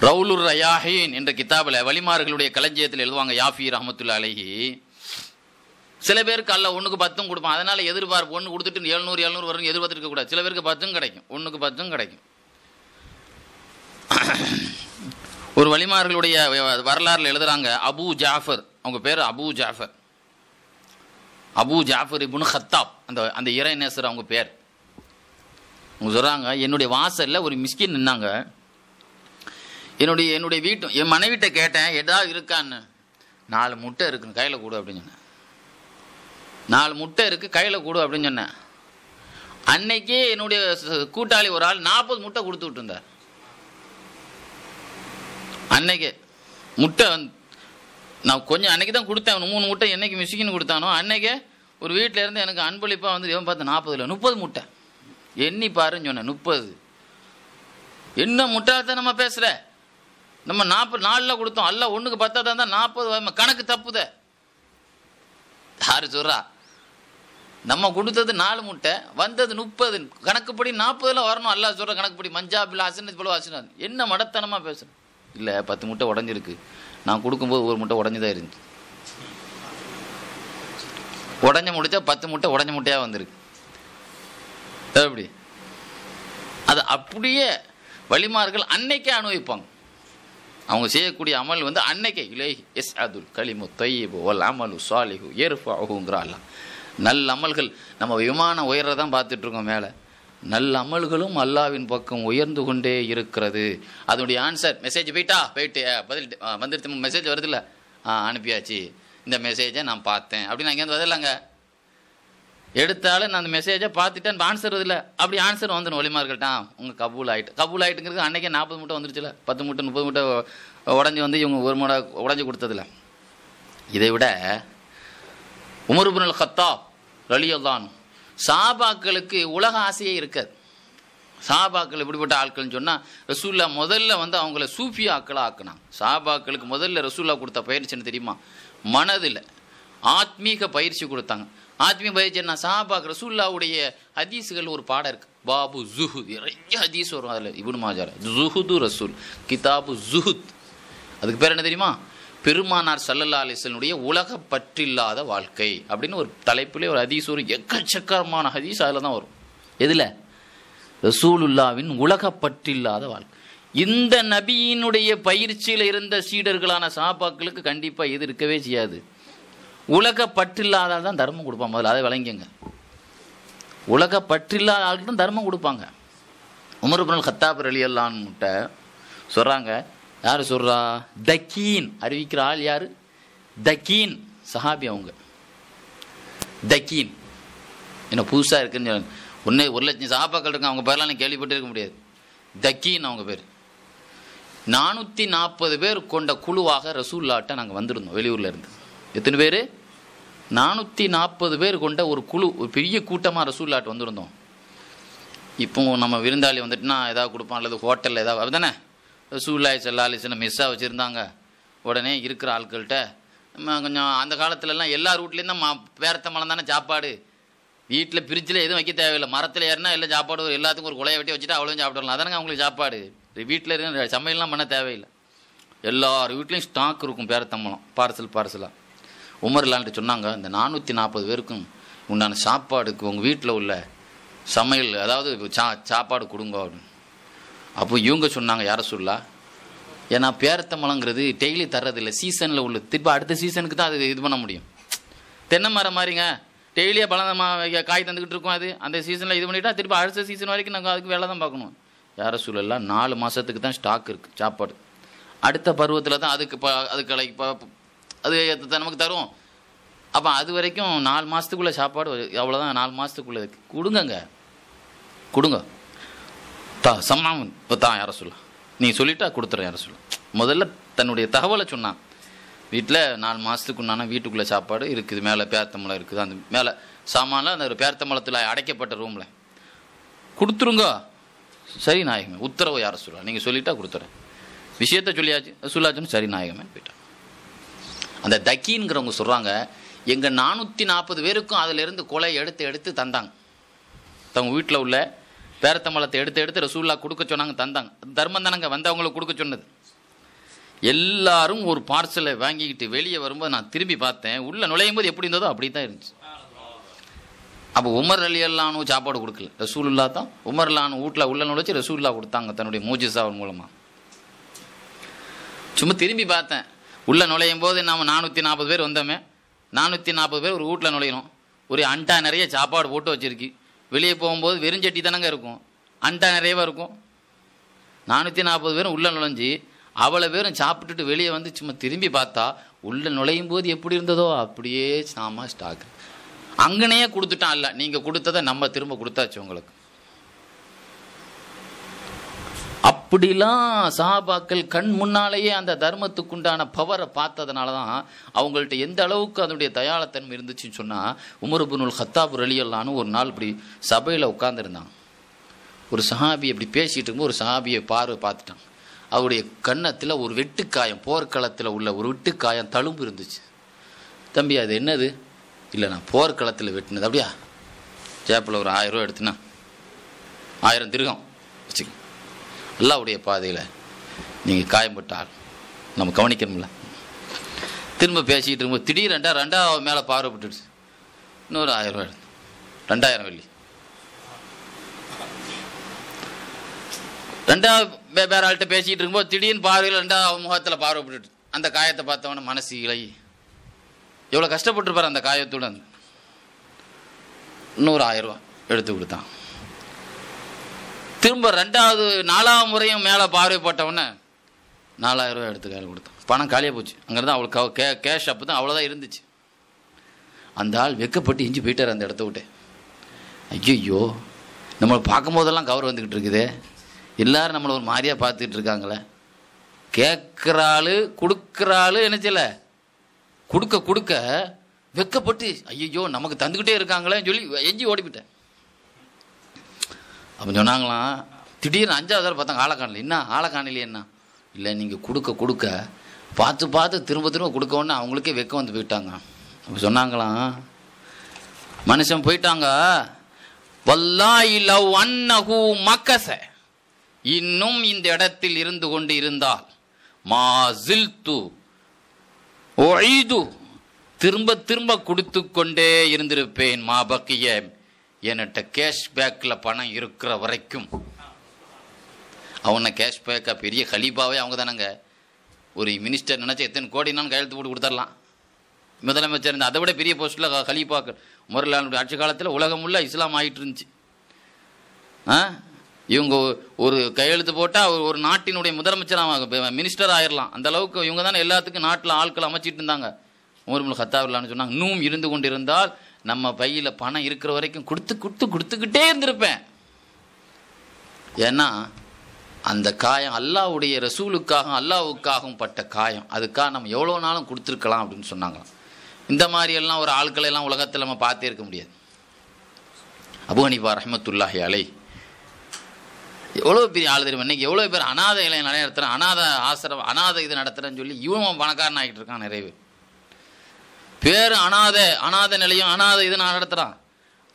ரவுலுர் ரயாஹின் என்ற கிதாபில் வழிமார்களுடைய களஞ்சியத்தில் எழுதுவாங்க யாஃபி ரஹமத்துல்லா அலஹி சில பேருக்கு அல்ல ஒன்றுக்கு பத்தும் கொடுப்பான் அதனால் எதிர்பார்ப்பு ஒன்று கொடுத்துட்டு எழுநூறு எழுநூறு வரும்னு எதிர்பார்த்துருக்க கூடாது சில பேருக்கு பத்தும் கிடைக்கும் ஒன்றுக்கு பத்தும் கிடைக்கும் ஒரு வழிமார்களுடைய வரலாறுல எழுதுகிறாங்க அபு ஜாஃபர் அவங்க பேர் அபு ஜாஃபர் அபு ஜாஃபர் இபுன் ஹத்தாப் அந்த அந்த இறைநேசர் அவங்க பேர் அவங்க சொல்கிறாங்க என்னுடைய வாசலில் ஒரு மிஸ்கின் நின்னாங்க என்னுடைய என்னுடைய வீட்டு என் மனைவிட்ட கேட்டேன் எதாவது இருக்கான்னு நாலு முட்டை இருக்குன்னு கையில் கூடு அப்படின்னு சொன்னேன் நாலு முட்டை இருக்குது கையில் கூடு அப்படின்னு சொன்னேன் அன்னைக்கே என்னுடைய கூட்டாளி ஒரு ஆள் நாற்பது முட்டை கொடுத்து விட்டுருந்தார் அன்னைக்கு முட்டை நான் கொஞ்சம் அன்னைக்கு தான் கொடுத்தேன் மூணு முட்டை என்னைக்கு மிஷிக்கின்னு கொடுத்தானோ அன்னைக்கே ஒரு வீட்டிலேருந்து எனக்கு அன்பளிப்பாக வந்து எவன் பார்த்து நாற்பது இல்லை முப்பது முட்டை எண்ணி பாருன்னு சொன்னேன் முப்பது என்ன முட்டாத்தான் நம்ம பேசுகிற நம்ம நாற்பது நாலில் கொடுத்தோம் அல்ல ஒன்றுக்கு பத்தாக தான் நாற்பது கணக்கு தப்புத யாரு சொல்கிறா நம்ம கொடுத்தது நாலு முட்டை வந்தது முப்பது கணக்குப்படி நாற்பதில் வரணும் அல்லா சொல்கிற கணக்குப்படி மஞ்சாபில் அசனது போல அசனாது என்ன மடத்தனமாக பேசணும் இல்லை பத்து முட்டை உடஞ்சிருக்கு நான் கொடுக்கும்போது ஒரு முட்டை உடஞ்சிதான் இருந்துச்சு உடஞ்ச முடிச்சா பத்து முட்டை உடஞ்ச முட்டையாக வந்திருக்கு எப்படி அது அப்படியே வழிமார்கள் அன்னைக்கே அனுபவிப்பாங்க அவங்க செய்யக்கூடிய அமல் வந்து அன்னைக்கே இலேஹி எஸ் அதுல் கலிமு தொய்யீபு ஒல் அமலு சாலிஹு ஏர்ஃபாஹுங்கிறா அகுங்கிறாள் நல்ல அமல்கள் நம்ம விமானம் உயர்றதான் பார்த்துட்ருக்கோம் மேலே நல்ல அமல்களும் அல்லாவின் பக்கம் உயர்ந்து கொண்டே இருக்கிறது அதனுடைய ஆன்சர் மெசேஜ் போயிட்டா போயிட்டு பதில் வந்துடுத்து மெசேஜ் வருதுல்ல ஆ அனுப்பியாச்சு இந்த மெசேஜை நான் பார்த்தேன் அப்படின்னு அங்கேருந்து வரலாங்க எடுத்தாலும் நான் அந்த மெசேஜை பார்த்துட்டேன் ஆன்சர் இல்லை அப்படி ஆன்சர் வந்துடும் ஒளிமார்கிட்டான் உங்கள் கபூல் ஆகிட்டு கபூல் ஆகிட்டுங்கிறது அன்றைக்கே நாற்பது மூட்டை வந்துருச்சுல பத்து மூட்டை முப்பது மூட்டை உடஞ்சி வந்து இவங்க ஒரு மூட உடஞ்சி கொடுத்ததில்ல இதை விட உமருபுனல் ஹத்தா லலியோதான் சாபாக்களுக்கு உலக ஆசையே இருக்காது சாபாக்கள் இப்படிப்பட்ட ஆட்கள்னு சொன்னால் ரசூல்லா முதல்ல வந்து அவங்கள சூஃபி ஆக்களாக ஆக்கினாங்க சாபாக்களுக்கு முதல்ல ரசூல்லா கொடுத்த பயிற்சின்னு தெரியுமா மனதில் ஆத்மீக பயிற்சி கொடுத்தாங்க ஆத்மீ பயிற்சினா சாபாக் ரசூல்லாவுடைய ஹதீஸுகள் ஒரு பாடம் இருக்குது பாபு ஜுஹுத் நிறைய ஹதீஸ் வரும் அதில் இபுன் மாஜால ஜுஹுது ரசூல் கிதாபு ஜுஹுத் அதுக்கு பேர் என்ன தெரியுமா பெருமானார் சல்லல்லா அலிஸ்லனுடைய உலக பற்றில்லாத வாழ்க்கை அப்படின்னு ஒரு தலைப்பிலே ஒரு ஹதீஸ் ஒரு எக்கச்சக்கரமான ஹதீஸ் அதில் தான் வரும் எதில் ரசூலுல்லாவின் உலக பற்றில்லாத வாழ்க்கை இந்த நபியினுடைய பயிற்சியில் இருந்த சீடர்களான சாபாக்களுக்கு கண்டிப்பாக எது இருக்கவே செய்யாது உலக பற்றில்லாதால் தான் தர்மம் கொடுப்பான் முதல்ல அதை விளங்கிங்க உலக பற்றில்லாத ஆளுக்கு தான் தர்மம் கொடுப்பாங்க உமர்புனல் ஹத்தாபர் அலி அல்லான்கிட்ட சொல்கிறாங்க யார் சொல்கிறா தக்கீன் அறிவிக்கிற ஆள் யார் தக்கீன் சஹாபி அவங்க தக்கீன் என்ன புதுசாக இருக்குன்னு சொல்லுங்க ஒன்றே ஒரு லட்சம் சஹாபாக்கள் இருக்காங்க அவங்க பேரெலாம் நான் கேள்விப்பட்டு இருக்க முடியாது தக்கீன் அவங்க பேர் நானூற்றி நாற்பது பேர் கொண்ட குழுவாக ரசூல்லாட்ட நாங்கள் வந்துருந்தோம் வெளியூரில் இருந்து எத்தனை பேர் நானூற்றி நாற்பது பேர் கொண்ட ஒரு குழு ஒரு பெரிய கூட்டமாக ரசூல்லாட்டு வந்திருந்தோம் இப்போ நம்ம விருந்தாளி வந்துட்டுனா ஏதாவது கொடுப்பான் அல்லது ஹோட்டலில் ஏதாவது அப்படிதானே ரசூல்லாய் செல்லாலி சின்ன மிஸ்ஸாக வச்சுருந்தாங்க உடனே இருக்கிற ஆட்கள்கிட்ட கொஞ்சம் அந்த காலத்துலலாம் எல்லா ரூட்லேயும் தான் மா பேரத்த மலம் தானே சாப்பாடு வீட்டில் பிரிட்ஜில் எதுவும் வைக்க தேவையில்லை மரத்தில் ஏறினா எல்லாம் சாப்பாடு எல்லாத்துக்கும் ஒரு குலையை வெட்டி வச்சுட்டு அவ்வளோ சாப்பிடலாம் அதானங்க அவங்களுக்கு சாப்பாடு வீட்டில் இருக்க சமையல்லாம் பண்ண தேவையில்லை எல்லார் வீட்லேயும் ஸ்டாக் இருக்கும் பேரத்தம்பளம் பார்சல் பார்சலாக உமர்லான்ட்டு சொன்னாங்க இந்த நானூற்றி நாற்பது பேருக்கும் உண்டான சாப்பாடுக்கு உங்கள் வீட்டில் உள்ள சமையல் அதாவது சா சாப்பாடு கொடுங்க அப்படின்னு அப்போ இவங்க சொன்னாங்க யாரை சொல்லா ஏன்னா பேரத்தமலங்கிறது டெய்லி தர்றதில்லை சீசனில் உள்ள திருப்பி அடுத்த சீசனுக்கு தான் அது இது பண்ண முடியும் தென்னை மரம் மாதிரிங்க டெய்லியாக பழமாக காய் தந்துக்கிட்டு இருக்கோம் அது அந்த சீசனில் இது பண்ணிவிட்டா திருப்பி அடுத்த சீசன் வரைக்கும் நாங்கள் அதுக்கு வேலை தான் பார்க்கணும் யார சூழலாம் நாலு மாதத்துக்கு தான் ஸ்டாக் இருக்குது சாப்பாடு அடுத்த பருவத்தில் தான் அதுக்கு ப அதுக்கு அது நமக்கு தரும் அப்போ அது வரைக்கும் நாலு மாதத்துக்குள்ளே சாப்பாடு அவ்வளோதான் நாலு மாதத்துக்குள்ளே இருக்குது கொடுங்கங்க கொடுங்க தா சம்மா இப்போ தான் யாரை சொல்ல நீ சொல்லிட்டா கொடுத்துறேன் யாரை சொல்ல முதல்ல தன்னுடைய தகவலை சொன்னான் வீட்டில் நாலு மாதத்துக்கு உண்டான வீட்டுக்குள்ளே சாப்பாடு இருக்குது மேலே பேரத்தம்பளம் இருக்குது அந்த மேலே சாமானில் அந்த ஒரு பேரத்தம்பளத்தில் அடைக்கப்பட்ட ரூமில் கொடுத்துருங்க சரி நாயகமே உத்தரவு யாரை சொல்லுவா நீங்கள் சொல்லிட்டா கொடுத்துறேன் விஷயத்த சொல்லியாச்சு சொல்லாச்சுன்னு சரி நாயகமே போயிட்டான் அந்த தக்கிங்கிறவங்க சொல்கிறாங்க எங்கள் நானூற்றி நாற்பது பேருக்கும் அதிலிருந்து கொலை எடுத்து எடுத்து தந்தாங்க தங்க வீட்டில் உள்ள பேரத்தம்பளத்தை எடுத்து எடுத்து ரசூல்லா கொடுக்க சொன்னாங்க தந்தாங்க தர்மம் தானங்க வந்தவங்களுக்கு கொடுக்க சொன்னது எல்லாரும் ஒரு பார்சலை வாங்கிக்கிட்டு வெளியே வரும்போது நான் திரும்பி பார்த்தேன் உள்ளே நுழையும் போது எப்படி இருந்ததோ அப்படி தான் இருந்துச்சு அப்போ உமர் அலி அல்லானும் சாப்பாடு கொடுக்கல இல்லா தான் உமர் அல்லானு வீட்டில் உள்ள நுழைச்சி ரசூல்லா கொடுத்தாங்க தன்னுடைய மூஜிசாவின் மூலமாக சும்மா திரும்பி பார்த்தேன் உள்ளே நுழையும் போது நாம் நானூற்றி நாற்பது பேர் வந்தோமே நானூற்றி நாற்பது பேர் ஒரு வீட்டில் நுழையணும் ஒரு அண்டா நிறைய சாப்பாடு போட்டு வச்சுருக்கு வெளியே போகும்போது வெறிஞ்சட்டி தானங்க இருக்கும் அண்டா நிறையவாக இருக்கும் நானூற்றி நாற்பது பேரும் உள்ளே நுழைஞ்சி அவ்வளோ பேரும் சாப்பிட்டுட்டு வெளியே வந்து சும்மா திரும்பி பார்த்தா உள்ளே நுழையும் போது எப்படி இருந்ததோ அப்படியே சாமான் ஸ்டாக் அங்கனையே கொடுத்துட்டான் இல்லை நீங்கள் கொடுத்ததை நம்ம திரும்ப கொடுத்தாச்சு உங்களுக்கு அப்படிலாம் சஹாபாக்கள் கண் முன்னாலேயே அந்த தர்மத்துக்குண்டான பவரை பார்த்ததுனால தான் அவங்கள்ட்ட எந்த அளவுக்கு அதனுடைய தயாளத்தன்மை இருந்துச்சுன்னு சொன்னால் உமர்புனுல் ஹத்தாபு ரலியல்லான்னு ஒரு நாள் இப்படி சபையில் உட்காந்துருந்தான் ஒரு சஹாபி அப்படி பேசிகிட்டு இருக்கும்போது ஒரு சஹாபியை பார்வை பார்த்துட்டான் அவருடைய கன்னத்தில் ஒரு வெட்டுக்காயம் போர்க்களத்தில் உள்ள ஒரு வெட்டுக்காயம் தழும்பு இருந்துச்சு தம்பி அது என்னது இல்லை நான் போர்க்களத்தில் வெட்டினது அப்படியா ஜேப்பில் ஒரு ஆயிரம் ரூபா எடுத்துனா ஆயிரம் திருகம் வச்சுக்கோங்க அல்லாவுடைய பாதையில் நீங்கள் காயம்பட்டால் நம்ம கவனிக்கணும்ல திரும்ப பேசிக்கிட்டு இருக்கும்போது திடீர் ரெண்டா ரெண்டாவது மேலே பார்வைப்பட்டுடுச்சு இன்னொரு ஆயிரம் ரூபாய் ரெண்டாயிரம் வெள்ளி ரெண்டாவது வேற ஆள்கிட்ட பேசிக்கிட்டு இருக்கும்போது திடீர்னு பார்வையில் ரெண்டாவது முகத்தில் பார்வைப்பட்டுட்டு அந்த காயத்தை பார்த்தவன மனசு இலை எவ்வளோ கஷ்டப்பட்டுருப்பார் அந்த காயத்துடன் இன்னொரு ஆயிரம் ரூபா எடுத்து கொடுத்தான் திரும்ப ரெண்டாவது நாலாவது முறையும் மேலே பார்வைப்பட்டவொடனே நாலாயிரம் ரூபா எடுத்து கையில் கொடுத்தான் பணம் காலியாக போச்சு அங்கேருந்து அவளுக்கு கே கேஷ் அப்போ தான் அவ்வளோதான் இருந்துச்சு அந்த ஆள் வெக்கப்பட்டு இஞ்சி போயிட்டார் அந்த இடத்த விட்டு ஐயோ நம்மளை பார்க்கும்போதெல்லாம் கவர் வந்துக்கிட்டு இருக்குது எல்லோரும் நம்மளை ஒரு மாதிரியாக பார்த்துக்கிட்டு இருக்காங்களே கேட்குற ஆள் கொடுக்குற ஆள் என்னச்சல கொடுக்க கொடுக்க வெக்கப்பட்டு ஐயோ நமக்கு தந்துக்கிட்டே இருக்காங்களேன்னு சொல்லி எஞ்சி ஓடிவிட்டேன் அப்போ சொன்னாங்களாம் திடீர்னு அஞ்சாவது தடவை பார்த்தா ஆளை என்ன ஆளை என்ன இல்லை நீங்கள் கொடுக்க கொடுக்க பார்த்து பார்த்து திரும்ப திரும்ப கொடுக்கவுன்னு அவங்களுக்கே வெக்கம் வந்து போயிட்டாங்க அப்போ சொன்னாங்களாம் மனுஷன் போயிட்டாங்க வல்லாய் லவ் அன்னகு மக்கச இன்னும் இந்த இடத்தில் இருந்து கொண்டு இருந்தால் மா ஜில்து ஒழிது திரும்ப திரும்ப கொடுத்து கொண்டே இருந்திருப்பேன் மா பக்கிய என்கிட்ட கேஷ்பேக்கில் பணம் இருக்கிற வரைக்கும் அவனை கேஷ்பேக்காக பெரிய கலீபாவே அவங்க தானங்க ஒரு மினிஸ்டர் நினச்சி எத்தனை கோடினாலும் கையெழுத்து போட்டு கொடுத்துடலாம் முதலமைச்சர் இருந்தால் அதை விட பெரிய போஸ்ட்டில் ஹலீபாக்கள் முரலானுடைய ஆட்சி காலத்தில் உலகம் உள்ள இஸ்லாம் ஆகிட்டு இருந்துச்சு ஆ இவங்க ஒரு கையெழுத்து போட்டால் ஒரு நாட்டினுடைய முதலமைச்சராக மினிஸ்டர் ஆயிடலாம் அந்த அளவுக்கு இவங்க தானே எல்லாத்துக்கும் நாட்டில் ஆட்கள் அமைச்சிட்டு இருந்தாங்க உமர் முல் ஹத்தாவில்லான்னு சொன்னாங்க இன்னும் இருந்து கொண்டிருந்தால் நம்ம பையில் பணம் இருக்கிற வரைக்கும் கொடுத்து கொடுத்து கொடுத்துக்கிட்டே இருந்திருப்பேன் ஏன்னா அந்த காயம் அல்லாவுடைய ரசூலுக்காகவும் அல்லாவுக்காகவும் பட்ட காயம் அதுக்காக நம்ம எவ்வளோ நாளும் கொடுத்துருக்கலாம் அப்படின்னு சொன்னாங்களாம் இந்த மாதிரியெல்லாம் ஒரு ஆட்களெல்லாம் உலகத்தில் நம்ம பார்த்தே இருக்க முடியாது அபு ஹனிபா ரஹமத்துல்லாஹி அலை எவ்வளோ பெரிய ஆள் தெரியும் இன்றைக்கி எவ்வளோ பேர் இலையை இலை நடத்துகிறேன் அநாத ஆசிரம் அநாத இது நடத்துகிறேன்னு சொல்லி இவன் பணக்காரன் ஆகிட்டு இருக்கான் நிறைய பேர் பேர் அனாத அனாத நிலையம் அனாத இது நான் நடத்துகிறான்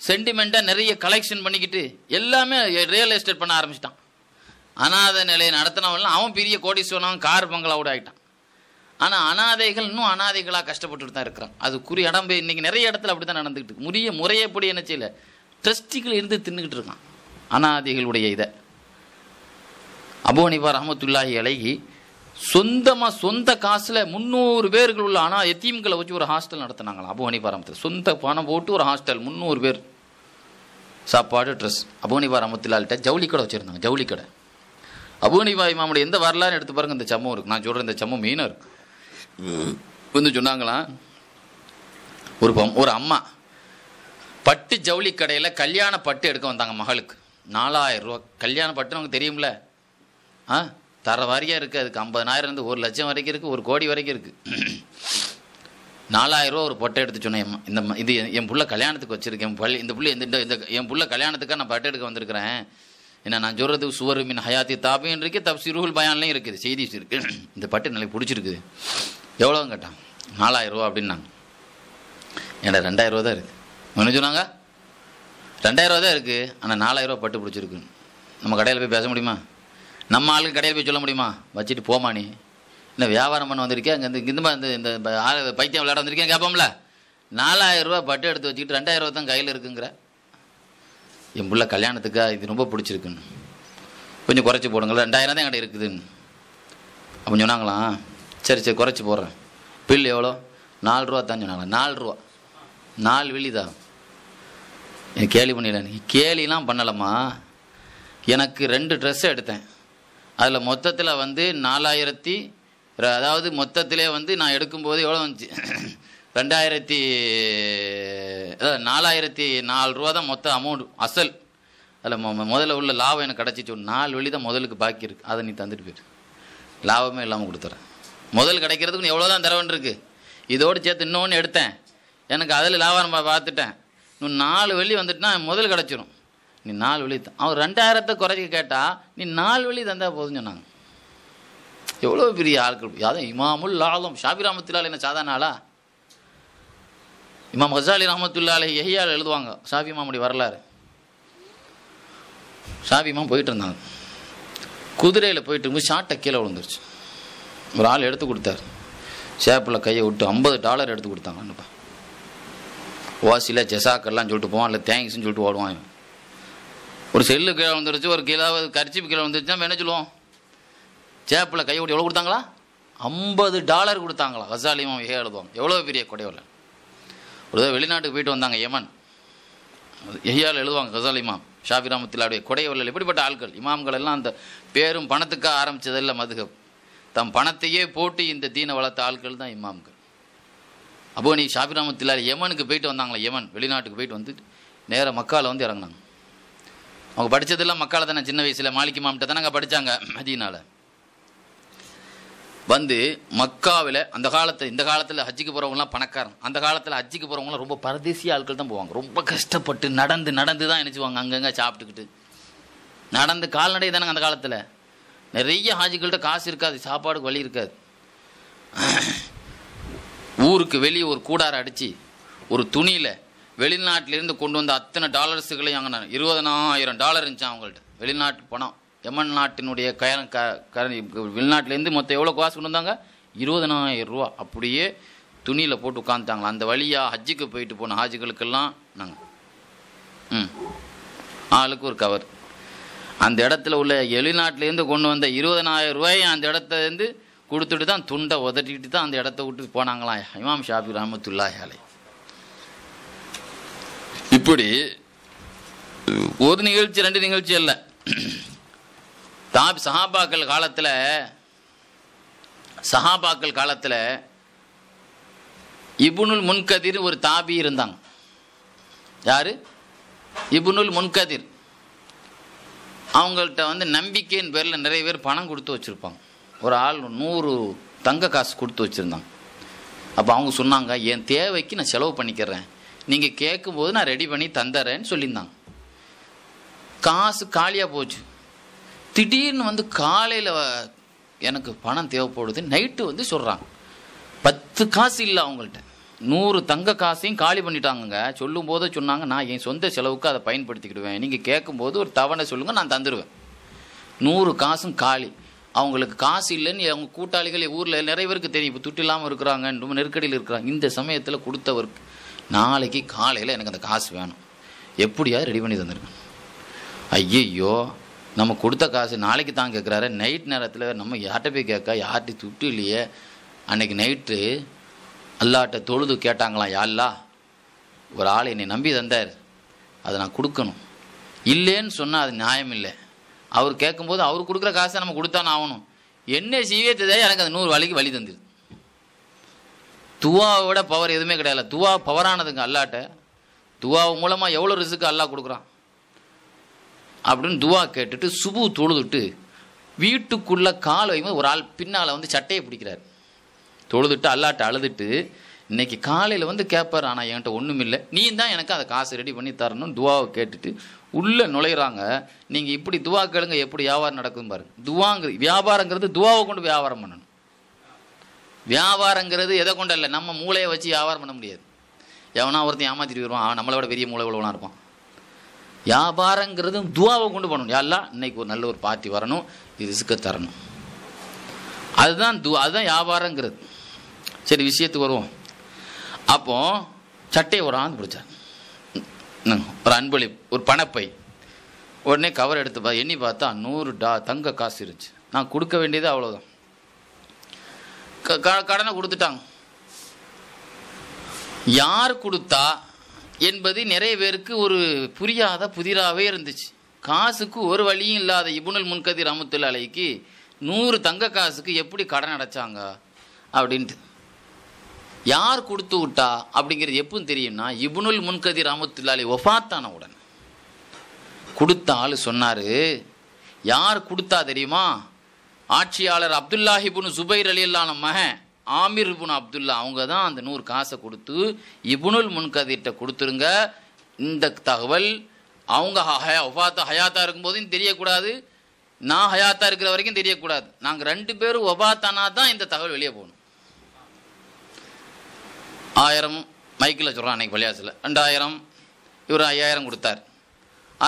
சென்டிமெண்ட்டாக நிறைய கலெக்ஷன் பண்ணிக்கிட்டு எல்லாமே ரியல் எஸ்டேட் பண்ண ஆரம்பிச்சிட்டான் அனாத நிலையை நடத்தினவன்லாம் அவன் பெரிய கோடீஸ்வரன் கார் பங்களா கூட ஆகிட்டான் ஆனால் அனாதைகள் இன்னும் அனாதைகளாக கஷ்டப்பட்டுட்டு தான் இருக்கிறான் அதுக்குரிய இடம் போய் இன்றைக்கி நிறைய இடத்துல அப்படி தான் நடந்துக்கிட்டு முறைய முறையப்படி என்ன செய்யல ட்ரஸ்டிகள் இருந்து தின்னுக்கிட்டு இருக்கான் அனாதைகளுடைய இதை அபோனிபா ரஹமத்துல்லாஹி அழகி சொந்தமாக சொந்த காசில் முந்நூறு பேர்கள் உள்ள ஆனால் எத்தீம்களை வச்சு ஒரு ஹாஸ்டல் நடத்தினாங்களா அபு ஹனிஃபா சொந்த பணம் போட்டு ஒரு ஹாஸ்டல் முந்நூறு பேர் சாப்பாடு ட்ரெஸ் அபு ஹனிஃபா ஆள்கிட்ட ஜவுளி கடை வச்சுருந்தாங்க ஜவுளி கடை அபு பாய் மாமுடைய எந்த வரலாறு எடுத்து பாருங்க இந்த சம்மம் இருக்குது நான் சொல்கிறேன் இந்த சம்மம் மீனாக இருக்குது வந்து சொன்னாங்களா ஒரு ஒரு அம்மா பட்டு ஜவுளி கடையில் கல்யாண பட்டு எடுக்க வந்தாங்க மகளுக்கு நாலாயிரம் ரூபா கல்யாண பட்டுன்னு அவங்க தெரியும்ல ஆ தர வாரியாக இருக்குது அதுக்கு ஐம்பதனாயிரம்லேருந்து ஒரு லட்சம் வரைக்கும் இருக்குது ஒரு கோடி வரைக்கும் இருக்குது நாலாயிரரூவா ஒரு பொட்டை எடுத்து சொன்னேன் இந்த இது என் பிள்ளை கல்யாணத்துக்கு வச்சுருக்கேன் பள்ளி இந்த பிள்ளை இந்த இந்த என் பிள்ளை கல்யாணத்துக்காக நான் பொட்டை எடுக்க வந்திருக்கிறேன் ஏன்னா நான் சொல்கிறது சுவர் மின் ஹயாத்தி தாபின் இருக்குது தப் சிறுகுள் பயான்லையும் இருக்குது செய்தி இருக்குது இந்த பட்டு நாளைக்கு பிடிச்சிருக்குது எவ்வளோன்னு கேட்டான் நாலாயிரரூவா அப்படின்னாங்க ஏன்னா ரெண்டாயிரரூவா தான் இருக்குது ஒன்று சொன்னாங்க ரெண்டாயிரரூவா தான் இருக்குது ஆனால் நாலாயிரரூவா பட்டு பிடிச்சிருக்குன்னு நம்ம கடையில் போய் பேச முடியுமா நம்ம ஆளுக்கு கடையில் போய் சொல்ல முடியுமா வச்சுட்டு போமா நீ என்ன வியாபாரம் பண்ண வந்திருக்கேன் அங்கே இந்த இந்த இந்த இந்த பைத்தியம் விளையாட வந்திருக்கேன் கேட்போம்ல நாலாயிரரூபா பட்டு எடுத்து வச்சுக்கிட்டு ரெண்டாயிரம் ரூபா தான் கையில் இருக்குங்கிற என் பிள்ளை கல்யாணத்துக்கா இது ரொம்ப பிடிச்சிருக்குன்னு கொஞ்சம் குறைச்சி போடுங்கள் ரெண்டாயிரம் தான் கடை இருக்குதுன்னு அப்படின்னு சொன்னாங்களாம் சரி சரி குறைச்சி போடுறேன் பில் எவ்வளோ நாலு ரூபா தான் சொன்னாங்களா நாலு ரூபா நாலு விழிதா எனக்கு கேலி பண்ணிடல நீ கேலிலாம் பண்ணலம்மா எனக்கு ரெண்டு ட்ரெஸ்ஸு எடுத்தேன் அதில் மொத்தத்தில் வந்து நாலாயிரத்தி அதாவது மொத்தத்திலே வந்து நான் எடுக்கும்போது எவ்வளோ வந்துச்சு ரெண்டாயிரத்தி அதாவது நாலாயிரத்தி நாலு ரூபா தான் மொத்த அமௌண்ட் அசல் அதில் மொ முதல்ல உள்ள லாபம் எனக்கு கிடச்சிச்சு ஒரு நாலு வழி தான் முதலுக்கு பாக்கி இருக்குது அதை நீ தந்துட்டு போயிரு லாபமே இல்லாமல் கொடுத்துறேன் முதல் கிடைக்கிறதுக்கு எவ்வளோ தான் தரவன் இருக்கு இதோடு சேர்த்து இன்னொன்று எடுத்தேன் எனக்கு அதில் லாபம் பார்த்துட்டேன் இன்னும் நாலு வழி வந்துட்டுனா முதல் கிடச்சிரும் நீ நாலு வழி அவன் ரெண்டாயிரத்தை குறைக்க கேட்டால் நீ நாலு வழி தந்தால் போதும் சொன்னாங்க எவ்வளோ பெரிய ஆட்கள் யாரும் இமாமுல் லாலும் ஷாபி ராமத்துலால் என்ன சாதாரண ஆளா இமாம் ஹசாலி ரஹமத்துல்லாலே எஹியால் எழுதுவாங்க ஷாஃபி இமாமுடைய வரலாறு ஷாபி இமாம் போயிட்டு இருந்தாங்க குதிரையில் போயிட்டு இருக்கும்போது ஷார்ட்டை கீழே விழுந்துருச்சு ஒரு ஆள் எடுத்து கொடுத்தாரு சேப்பில் கையை விட்டு ஐம்பது டாலர் எடுத்து கொடுத்தாங்க வாசியில் ஜெசாக்கெல்லாம் சொல்லிட்டு போவான் இல்லை தேங்க்ஸ்ன்னு சொல்லிட்டு ஓடுவான் ஒரு செல்லு கீழே வந்துருச்சு ஒரு கிலோ கரிச்சி கீழே வந்துருச்சுன்னா என்ன சொல்லுவோம் சேப்பில் கையோட்டி எவ்வளோ கொடுத்தாங்களா ஐம்பது டாலர் கொடுத்தாங்களா ஹசாலிமம் ஏ எழுதுவோம் எவ்வளோ பெரிய கொடையோல ஒரு வெளிநாட்டுக்கு போயிட்டு வந்தாங்க யமன் எஹியால் எழுதுவாங்க ஹசால் இமாம் ஷாஃபி ராமத்திலாவுடைய கொடையவர்கள் எப்படிப்பட்ட ஆட்கள் இமாம்கள் எல்லாம் அந்த பேரும் பணத்துக்காக ஆரம்பித்ததில்ல மதுகப் தம் பணத்தையே போட்டு இந்த தீனை வளர்த்த ஆட்கள் தான் இமாம்கள் அப்போ நீ ஷாஃபி யமனுக்கு போயிட்டு வந்தாங்களே யமன் வெளிநாட்டுக்கு போயிட்டு வந்துட்டு நேராக மக்காவில் வந்து இறங்கினாங்க அவங்க படித்ததெல்லாம் மக்களை தானே சின்ன வயசில் மாளிகை மாமிட்ட தானே அங்கே படித்தாங்க மதியனால் வந்து மக்காவில் அந்த காலத்தில் இந்த காலத்தில் ஹஜ்ஜிக்கு போகிறவங்களாம் பணக்காரன் அந்த காலத்தில் ஹஜ்ஜிக்கு போகிறவங்களாம் ரொம்ப பரதேசிய ஆட்கள் தான் போவாங்க ரொம்ப கஷ்டப்பட்டு நடந்து நடந்து தான் நினச்சிவாங்க அங்கங்கே சாப்பிட்டுக்கிட்டு நடந்து கால்நடை தானே அந்த காலத்தில் நிறைய ஹாஜிகள்கிட்ட காசு இருக்காது சாப்பாடு வழி இருக்காது ஊருக்கு வெளியே ஒரு கூடாரை அடித்து ஒரு துணியில் வெளிநாட்டிலேருந்து கொண்டு வந்த அத்தனை டாலர்ஸுகளையும் அங்கே நான் இருபதனாயிரம் டாலர் இருந்துச்சு அவங்கள்ட்ட வெளிநாட்டு பணம் எமன் நாட்டினுடைய கயன க கரணி வெளிநாட்டிலேருந்து மொத்தம் எவ்வளோ காசு கொண்டு வந்தாங்க இருபதனாயிரம் ரூபா அப்படியே துணியில் போட்டு உட்காந்துட்டாங்களா அந்த வழியாக ஹஜ்ஜுக்கு போயிட்டு போன ஹாஜிகளுக்கெல்லாம் நாங்கள் ம் ஆளுக்கு ஒரு கவர் அந்த இடத்துல உள்ள வெளிநாட்டிலேருந்து கொண்டு வந்த இருபதனாயிரம் ரூபாய் அந்த இடத்துலேருந்து கொடுத்துட்டு தான் துண்டை உதட்டிட்டு தான் அந்த இடத்த விட்டு போனாங்களாம் இமாம் ஷாபி ரஹமத்துல்லாஹ் இப்படி ஒரு நிகழ்ச்சி ரெண்டு நிகழ்ச்சி அல்ல தா சஹாபாக்கள் காலத்தில் சகாபாக்கள் காலத்தில் இபுனுல் முன்கதிர் ஒரு தாபி இருந்தாங்க யார் இபுனுல் முன்கதிர் அவங்கள்ட்ட வந்து நம்பிக்கையின் பேரில் நிறைய பேர் பணம் கொடுத்து வச்சுருப்பாங்க ஒரு ஆள் நூறு தங்க காசு கொடுத்து வச்சுருந்தாங்க அப்போ அவங்க சொன்னாங்க என் தேவைக்கு நான் செலவு பண்ணிக்கிறேன் நீங்கள் கேட்கும்போது நான் ரெடி பண்ணி தந்துறேன்னு சொல்லியிருந்தாங்க காசு காலியாக போச்சு திடீர்னு வந்து காலையில் எனக்கு பணம் தேவைப்படுது நைட்டு வந்து சொல்கிறாங்க பத்து காசு இல்லை அவங்கள்ட்ட நூறு தங்க காசையும் காலி பண்ணிட்டாங்கங்க சொல்லும் போதே சொன்னாங்க நான் என் சொந்த செலவுக்கு அதை பயன்படுத்திக்கிடுவேன் நீங்கள் கேட்கும்போது ஒரு தவணை சொல்லுங்கள் நான் தந்துடுவேன் நூறு காசும் காலி அவங்களுக்கு காசு இல்லைன்னு அவங்க கூட்டாளிகள் ஊரில் நிறைய பேருக்கு தெரியும் இப்போ துட்டு இல்லாமல் இருக்கிறாங்க நெருக்கடியில் இருக்கிறாங்க இந்த சமயத்தில் கொடுத்தவருக்கு நாளைக்கு காலையில் எனக்கு அந்த காசு வேணும் எப்படியா ரெடி பண்ணி தந்துருக்கேன் ஐயையோ நம்ம கொடுத்த காசு நாளைக்கு தான் கேட்குறாரு நைட் நேரத்தில் நம்ம யார்கிட்ட போய் கேட்க யார்கிட்ட துட்டு இல்லையே அன்றைக்கி நைட்டு அல்லாட்ட தொழுது கேட்டாங்களாம் யாழ்லா ஒரு ஆள் என்னை நம்பி தந்தார் அதை நான் கொடுக்கணும் இல்லைன்னு சொன்னால் அது நியாயம் இல்லை அவர் கேட்கும்போது அவர் கொடுக்குற காசை நம்ம கொடுத்தான்னு ஆகணும் என்ன செய்வே தெரியாது எனக்கு அந்த நூறு வழிக்கு வழி தந்துடுது துவாவோட பவர் எதுவுமே கிடையாது துவா பவரானதுங்க அல்லாட்ட துவா மூலமாக எவ்வளோ ரிசுக்கு அல்லா கொடுக்குறான் அப்படின்னு துவா கேட்டுட்டு சுபு தொழுதுட்டு வீட்டுக்குள்ளே கால் வைக்கும் ஒரு ஆள் பின்னால் வந்து சட்டையை பிடிக்கிறார் தொழுதுட்டு அல்லாட்ட அழுதுட்டு இன்றைக்கி காலையில் வந்து கேட்பார் ஆனால் என்கிட்ட ஒன்றும் இல்லை நீ தான் எனக்கு அதை காசு ரெடி பண்ணி தரணும் துவாவை கேட்டுட்டு உள்ளே நுழையிறாங்க நீங்கள் இப்படி துவா கேளுங்க எப்படி வியாபாரம் நடக்குதுன்னு பாருங்க துவாங்கிறது வியாபாரங்கிறது துவாவை கொண்டு வியாபாரம் பண்ணணும் வியாபாரங்கிறது எதை கொண்ட இல்லை நம்ம மூளையை வச்சு வியாபாரம் பண்ண முடியாது எவனா ஒருத்தன் ஏமாத்திட்டு வருவான் அவன் நம்மளோட பெரிய மூளை உள்ளவனாக இருப்பான் வியாபாரங்கிறது துவாவை கொண்டு பண்ணணும் யாரெல்லாம் இன்னைக்கு ஒரு நல்ல ஒரு பார்ட்டி வரணும் இது இசுக்க தரணும் அதுதான் து அதுதான் வியாபாரங்கிறது சரி விஷயத்துக்கு வருவோம் அப்போ சட்டையை ஒரு ஆண்டு பிடிச்சார் ஒரு அன்பளி ஒரு பணப்பை உடனே கவர் எடுத்து பார்த்து எண்ணி பார்த்தா நூறு டா தங்க காசு இருந்துச்சு நான் கொடுக்க வேண்டியது அவ்வளோதான் கடனை கொடுத்துட்டாங்க யார் கொடுத்தா என்பது நிறைய பேருக்கு ஒரு புரியாத புதிராகவே இருந்துச்சு காசுக்கு ஒரு வழியும் இல்லாத இபுனல் முன்கதிர் அமுத்துல் அலைக்கு நூறு தங்க காசுக்கு எப்படி கடன் அடைச்சாங்க அப்படின்ட்டு யார் கொடுத்து விட்டா அப்படிங்கிறது எப்பவும் தெரியும்னா இபுனுல் முன்கதிர் அமுத்துல்லாலி ஒஃபாத்தான உடன் கொடுத்த ஆள் சொன்னார் யார் கொடுத்தா தெரியுமா ஆட்சியாளர் அப்துல்லாஹிபுன் சுபைர் அலியல்லான மகன் ஆமிர் இபுன் அப்துல்லா அவங்க தான் அந்த நூறு காசை கொடுத்து இபுனுல் முன்கதிட்ட கொடுத்துருங்க இந்த தகவல் அவங்க ஹயா ஒஃபாத்தா ஹயாத்தா இருக்கும்போதும் தெரியக்கூடாது நான் ஹயாத்தா இருக்கிற வரைக்கும் தெரியக்கூடாது நாங்கள் ரெண்டு பேரும் ஒபாத்தானா தான் இந்த தகவல் வெளியே போகணும் ஆயிரம் மைக்கில் சொல்கிறோம் அன்றைக்கி பள்ளியாசில் ரெண்டாயிரம் இவர் ஐயாயிரம் கொடுத்தார்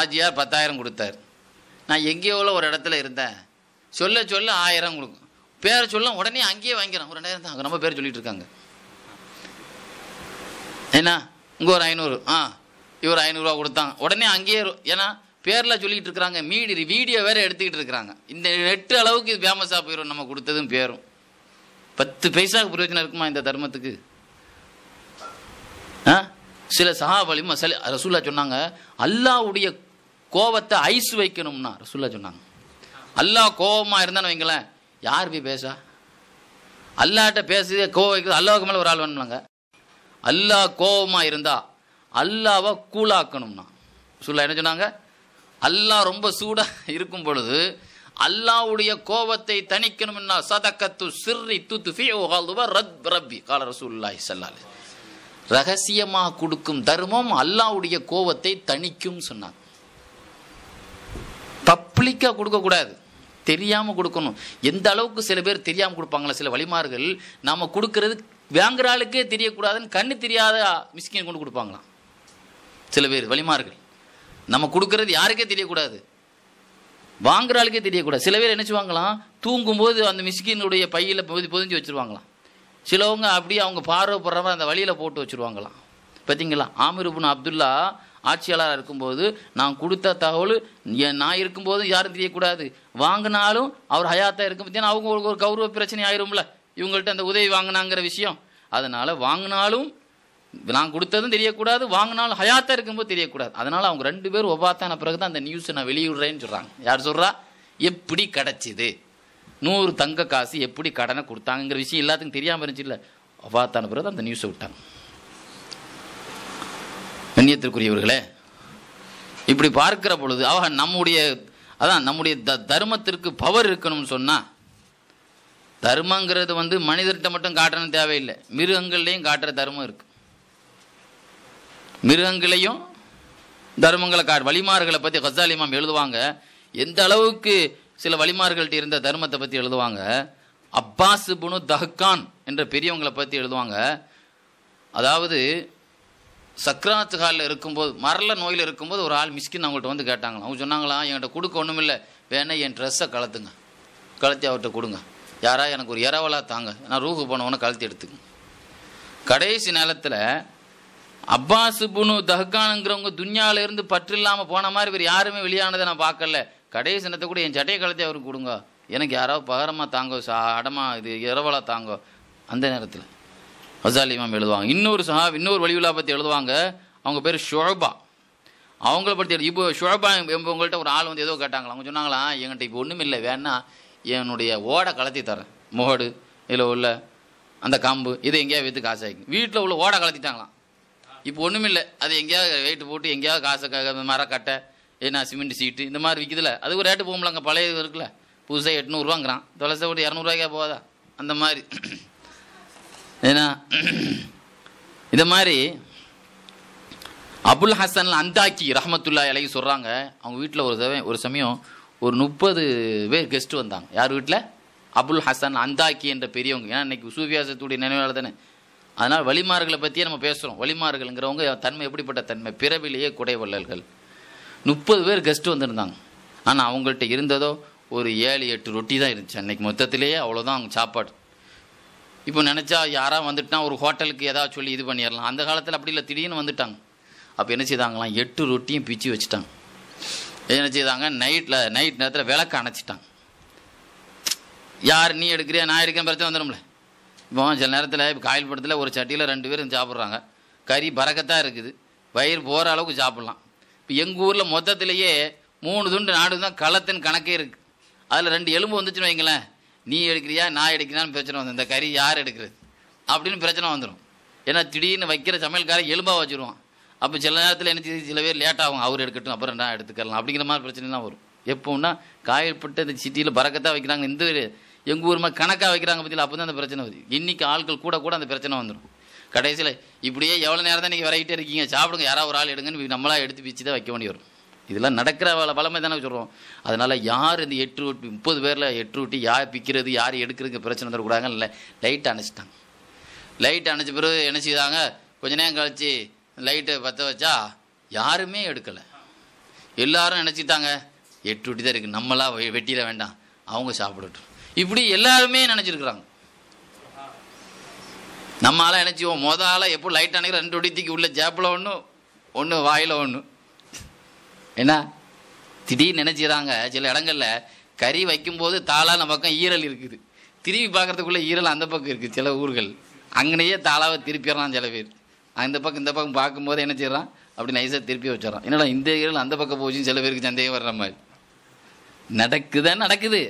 ஆஜியார் பத்தாயிரம் கொடுத்தார் நான் உள்ள ஒரு இடத்துல இருந்தேன் சொல்ல சொல்ல ஆயிரம் கொடுக்கும் பேரை சொல்ல உடனே அங்கேயே வாங்கிக்கிறோம் ஒரு ரெண்டாயிரம் தான் ரொம்ப பேர் சொல்லிட்டு இருக்காங்க என்ன இங்கே ஒரு ஐநூறு ஆ இவர் ஐநூறுரூவா கொடுத்தான் உடனே அங்கேயே ஏன்னா பேரில் சொல்லிகிட்டு இருக்கிறாங்க மீடி வீடியோ வேறு எடுத்துக்கிட்டு இருக்கிறாங்க இந்த நெட்டு அளவுக்கு இது ஃபேமஸாக போயிடும் நம்ம கொடுத்ததும் பேரும் பத்து பைசாவுக்கு பிரயோஜனம் இருக்குமா இந்த தர்மத்துக்கு ஆ சில சஹாபலிமா சில ரசூல்லா சொன்னாங்க அல்லாவுடைய கோபத்தை ஐஸ் வைக்கணும்னா ரசூல்லா சொன்னாங்க அல்லாஹ் கோபமாக இருந்தான்னு வைங்களேன் யார் போய் பேசா அல்லாட்ட பேசுது கோவம் வைக்கிறது அல்லாவுக்கு மேலே ஒரு ஆள் வேணுங்க அல்லாஹ் கோபமாக இருந்தால் அல்லாவை கூலாக்கணும்னா சொல்ல என்ன சொன்னாங்க அல்லாஹ் ரொம்ப சூடாக இருக்கும் பொழுது அல்லாவுடைய கோபத்தை தணிக்கணும்னா சதக்கத்து சிறி துத்து ரத் ரப்பி கால ரசூல்லாய் சல்லாலி ரகசியமாக கொடுக்கும் தர்மம் அல்லாவுடைய கோபத்தை தணிக்கும் சொன்னாங்க பப்ளிக்காக கொடுக்கக்கூடாது தெரியாமல் கொடுக்கணும் எந்த அளவுக்கு சில பேர் தெரியாமல் கொடுப்பாங்களா சில வழிமார்கள் நாம் கொடுக்கறது வாங்குற ஆளுக்கே தெரியக்கூடாதுன்னு கண்ணு தெரியாத மிஸ்கின் கொண்டு கொடுப்பாங்களாம் சில பேர் வழிமார்கள் நம்ம கொடுக்கறது யாருக்கே தெரியக்கூடாது வாங்குற ஆளுக்கே தெரியக்கூடாது சில பேர் என்ன செய்வாங்களாம் தூங்கும்போது அந்த மிஸ்கினுடைய பையில் பொதிஞ்சு வச்சுருவாங்களாம் சிலவங்க அப்படியே அவங்க பார்வை மாதிரி அந்த வழியில் போட்டு வச்சுருவாங்களாம் பார்த்தீங்களா ஆமிருபுன் அப்துல்லா ஆட்சியாளராக இருக்கும்போது நான் கொடுத்த தகவல் நான் இருக்கும்போது யாரும் தெரியக்கூடாது வாங்கினாலும் அவர் ஹயாத்தாக இருக்கும் பார்த்தீங்கன்னா அவங்களுக்கு ஒரு கௌரவ பிரச்சனை ஆயிரும்ல இவங்கள்ட்ட அந்த உதவி வாங்கினாங்கிற விஷயம் அதனால் வாங்கினாலும் நான் கொடுத்ததும் தெரியக்கூடாது வாங்கினாலும் ஹயாத்தாக இருக்கும்போது தெரியக்கூடாது அதனால் அவங்க ரெண்டு பேரும் ஒவ்வாத்தான பிறகு தான் அந்த நியூஸை நான் வெளியிடுறேன்னு சொல்கிறாங்க யார் சொல்கிறா எப்படி கிடச்சிது நூறு தங்க காசு எப்படி கடனை கொடுத்தாங்கிற விஷயம் எல்லாத்துக்கும் தெரியாமல் இருந்துச்சு இல்லை ஒவ்வாத்தான பிறகு அந்த நியூஸை விட்டாங்க கண்ணியத்திற்குரியவர்களே இப்படி பார்க்கிற பொழுது அவ நம்முடைய அதான் நம்முடைய த தர்மத்திற்கு பவர் இருக்கணும்னு சொன்னால் தர்மங்கிறது வந்து மனிதர்கிட்ட மட்டும் காட்டணும் தேவையில்லை மிருகங்கள்லேயும் காட்டுற தர்மம் இருக்குது மிருகங்களையும் தர்மங்களை கா வழிமார்களை பற்றி ஹசால் எழுதுவாங்க எந்த அளவுக்கு சில வழிமார்கள்ட்ட இருந்த தர்மத்தை பற்றி எழுதுவாங்க அப்பாஸ் புனு தஹ்கான் என்ற பெரியவங்களை பற்றி எழுதுவாங்க அதாவது சக்கராத்து காலில் இருக்கும்போது மரல நோயில் இருக்கும்போது ஒரு ஆள் மிஸ்கின் அவங்கள்ட்ட வந்து கேட்டாங்களாம் அவங்க சொன்னாங்களாம் என்கிட்ட கொடுக்க ஒன்றும் இல்லை வேணா என் ட்ரெஸ்ஸை கலத்துங்க கலத்தி அவர்கிட்ட கொடுங்க யாரா எனக்கு ஒரு இரவலாக தாங்க நான் ரூஹு போனவொன்னே கலத்தி எடுத்துங்க கடைசி நேரத்தில் அப்பாஸ் புனு தஹ்கானுங்கிறவங்க துன்யாவிலேருந்து பற்று இல்லாமல் போன மாதிரி இவர் யாருமே வெளியானதை நான் பார்க்கல கடைசி நேரத்தை கூட என் சட்டையை கலத்தி அவருக்கு கொடுங்க எனக்கு யாராவது பகரமாக தாங்கோ சா அடமா இது இரவலாக தாங்கோ அந்த நேரத்தில் ஹசாலி இமாம் எழுதுவாங்க இன்னொரு சஹாப் இன்னொரு வழிவிழா பற்றி எழுதுவாங்க அவங்க பேர் ஷோபா அவங்கள பற்றி இப்போ ஷோபா உங்கள்கிட்ட ஒரு ஆள் வந்து ஏதோ கேட்டாங்களா அவங்க சொன்னாங்களா என்கிட்ட இப்போ ஒன்றும் இல்லை வேணா என்னுடைய ஓடை கலத்தி தரேன் மோடு இதில் உள்ள அந்த காம்பு இதை எங்கேயாவது விற்று காசு ஆகிக்கும் வீட்டில் உள்ள ஓடை கலத்திட்டாங்களாம் இப்போ ஒன்றும் இல்லை அது எங்கேயாவது வெயிட் போட்டு எங்கேயாவது காசு மரக்கட்டை ஏன்னா சிமெண்ட் சீட்டு இந்த மாதிரி விற்கிதில்ல அது ஒரு ரேட்டு அங்கே பழைய இருக்குல்ல புதுசாக எட்நூறுவாங்கிறான் தொலைசை விட்டு இரநூறுவாய்க்கா போகாதா அந்த மாதிரி ஏன்னா இந்த மாதிரி அபுல் ஹசன் அந்தாக்கி ரஹமத்துல்லா இலகி சொல்கிறாங்க அவங்க வீட்டில் ஒரு சமயம் ஒரு சமயம் ஒரு முப்பது பேர் கெஸ்ட்டு வந்தாங்க யார் வீட்டில் அபுல் ஹசன் அந்தாக்கி என்ற பெரியவங்க ஏன்னா இன்றைக்கி சூவியாசத்துடைய நினைவாளர் தானே அதனால் வழிமார்களை பற்றியே நம்ம பேசுகிறோம் வழிமார்கள்ங்கிறவங்க தன்மை எப்படிப்பட்ட தன்மை பிறவிலேயே குடைவள்ளல்கள் முப்பது பேர் கெஸ்ட்டு வந்திருந்தாங்க ஆனால் அவங்கள்ட்ட இருந்ததோ ஒரு ஏழு எட்டு ரொட்டி தான் இருந்துச்சு அன்றைக்கி மொத்தத்திலேயே அவ்வளோதான் அவங்க சாப்பாடு இப்போ நினச்சா யாராக வந்துட்டால் ஒரு ஹோட்டலுக்கு ஏதாவது சொல்லி இது பண்ணிடலாம் அந்த காலத்தில் அப்படி இல்லை திடீர்னு வந்துட்டாங்க அப்போ என்ன செய்தாங்களாம் எட்டு ரொட்டியும் பிச்சு வச்சுட்டாங்க என்ன செய்தாங்க நைட்டில் நைட் நேரத்தில் விளக்கு அணைச்சிட்டாங்க யார் நீ எடுக்கிறியா நான் எடுக்கிற பிரச்சனை வந்துடும்ல இப்போ சில நேரத்தில் இப்போ காயில் படத்தில் ஒரு சட்டியில் ரெண்டு பேரும் சாப்பிட்றாங்க கறி பறக்கத்தான் இருக்குது வயிறு போகிற அளவுக்கு சாப்பிட்லாம் இப்போ எங்கள் ஊரில் மொத்தத்திலேயே மூணு துண்டு நாடு தான் களத்தின் கணக்கே இருக்குது அதில் ரெண்டு எலும்பு வந்துச்சுன்னு வைங்களேன் நீ எடுக்கிறியா நான் எடுக்கிறியான்னு பிரச்சனை வந்து இந்த கறி யார் எடுக்கிறது அப்படின்னு பிரச்சனை வந்துடும் ஏன்னா திடீர்னு வைக்கிற சமையல்காரன் எலும்பாக வச்சுருவான் அப்போ சில நேரத்தில் என்ன சில பேர் லேட்டாகும் அவர் எடுக்கட்டும் அப்புறம் நான் எடுத்துக்கலாம் அப்படிங்கிற மாதிரி பிரச்சனைலாம் வரும் எப்போன்னா காயப்பட்டு அந்த சிட்டியில் பறக்கத்தான் வைக்கிறாங்க இந்த எங்கள் ஊர் மாதிரி கணக்காக வைக்கிறாங்க பற்றியில் அப்போ தான் அந்த பிரச்சனை வருது இன்றைக்கி ஆட்கள் கூட கூட அந்த பிரச்சனை வந்துடும் கடைசியில் இப்படியே எவ்வளோ நேரம் தான் நீங்கள் வரைகிட்டே இருக்கீங்க சாப்பிடுங்க யாராவது ஒரு ஆள் எடுங்கன்னு நம்மளாக எடுத்து பிச்சு தான் வைக்க வேண்டி வரும் இதெல்லாம் நடக்கிற வள வளமை தானே சொல்கிறோம் அதனால் யார் இந்த எட்டு ஓட்டி முப்பது பேரில் எட்டு ஓட்டி யார் பிக்கிறது யார் எடுக்கிறதுக்கு பிரச்சனை தரக்கூடாங்க இல்லை லைட் அணைச்சிட்டாங்க லைட் அணைச்ச பிறகு என்ன செய்தாங்க கொஞ்ச நேரம் கழித்து லைட்டை பற்ற வச்சா யாருமே எடுக்கலை எல்லாரும் நினச்சிட்டாங்க எட்டு ஓட்டி தான் இருக்குது நம்மளாம் வெட்டியில் வேண்டாம் அவங்க சாப்பிடட்டும் இப்படி எல்லாருமே நினச்சிருக்கிறாங்க நம்மளால் நினச்சிவோம் மொதல் ஆளாக எப்போ லைட் அணைக்கிற ரெண்டு தீக்கி உள்ள ஜேப்பில் ஒன்று ஒன்று வாயில் ஒன்று என்ன திடீர்னு நினைச்சிடறாங்க சில இடங்களில் கறி வைக்கும்போது தாளா நம்ம பக்கம் ஈரல் இருக்குது திரும்பி பார்க்குறதுக்குள்ளே ஈரல் அந்த பக்கம் இருக்குது சில ஊர்கள் அங்கனையே தாளாவை திருப்பிடுறான் சில பேர் அந்த பக்கம் இந்த பக்கம் பார்க்கும்போது என்ன செய்கிறான் அப்படி நைஸாக திருப்பி வச்சிடறான் என்னடா இந்த ஈரல் அந்த பக்கம் போச்சுன்னு சில பேருக்கு சந்தேகம் வர்ற மாதிரி நடக்குதான் நடக்குது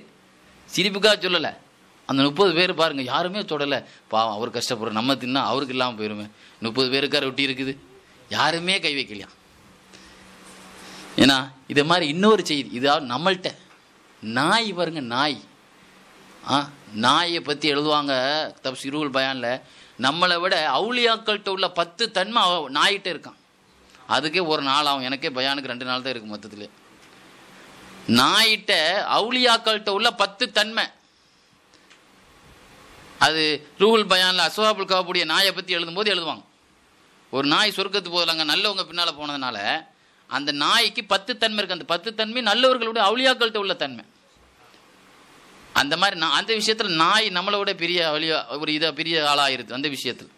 சிரிப்புக்காக சொல்லலை அந்த முப்பது பேர் பாருங்கள் யாருமே தொடலை பாவம் அவர் கஷ்டப்படுற நம்ம தின்னா அவருக்கு இல்லாமல் போயிருமே முப்பது பேருக்கார ரொட்டி இருக்குது யாருமே கை வைக்கலையா ஏன்னா இது மாதிரி இன்னொரு செய்தி இதாவது நம்மள்கிட்ட நாய் பாருங்க நாய் ஆ நாயை பற்றி எழுதுவாங்க தப் இருவுல் பயானில் நம்மளை விட அவுளியாக்கள்கிட்ட உள்ள பத்து தன்மை அவ நாய்கிட்ட இருக்கான் அதுக்கே ஒரு நாள் ஆகும் எனக்கே பயானுக்கு ரெண்டு நாள் தான் இருக்குது மொத்தத்தில் நாய்கிட்ட அவுளியாக்கள்கிட்ட உள்ள பத்து தன்மை அது ரூல் பயானில் அசோபாபுல் காவுடைய நாயை பற்றி எழுதும்போது எழுதுவாங்க ஒரு நாய் சொர்க்கத்து போதலாங்க நல்லவங்க பின்னால் போனதுனால அந்த நாய்க்கு பத்து தன்மை இருக்கு அந்த பத்து தன்மை நல்லவர்களுடைய அவளியாக்கள் உள்ள தன்மை அந்த மாதிரி நான் அந்த விஷயத்தில் நாய் நம்மளை விட பெரிய அவளியா ஒரு இதாக பெரிய ஆளாயிருது அந்த விஷயத்தில்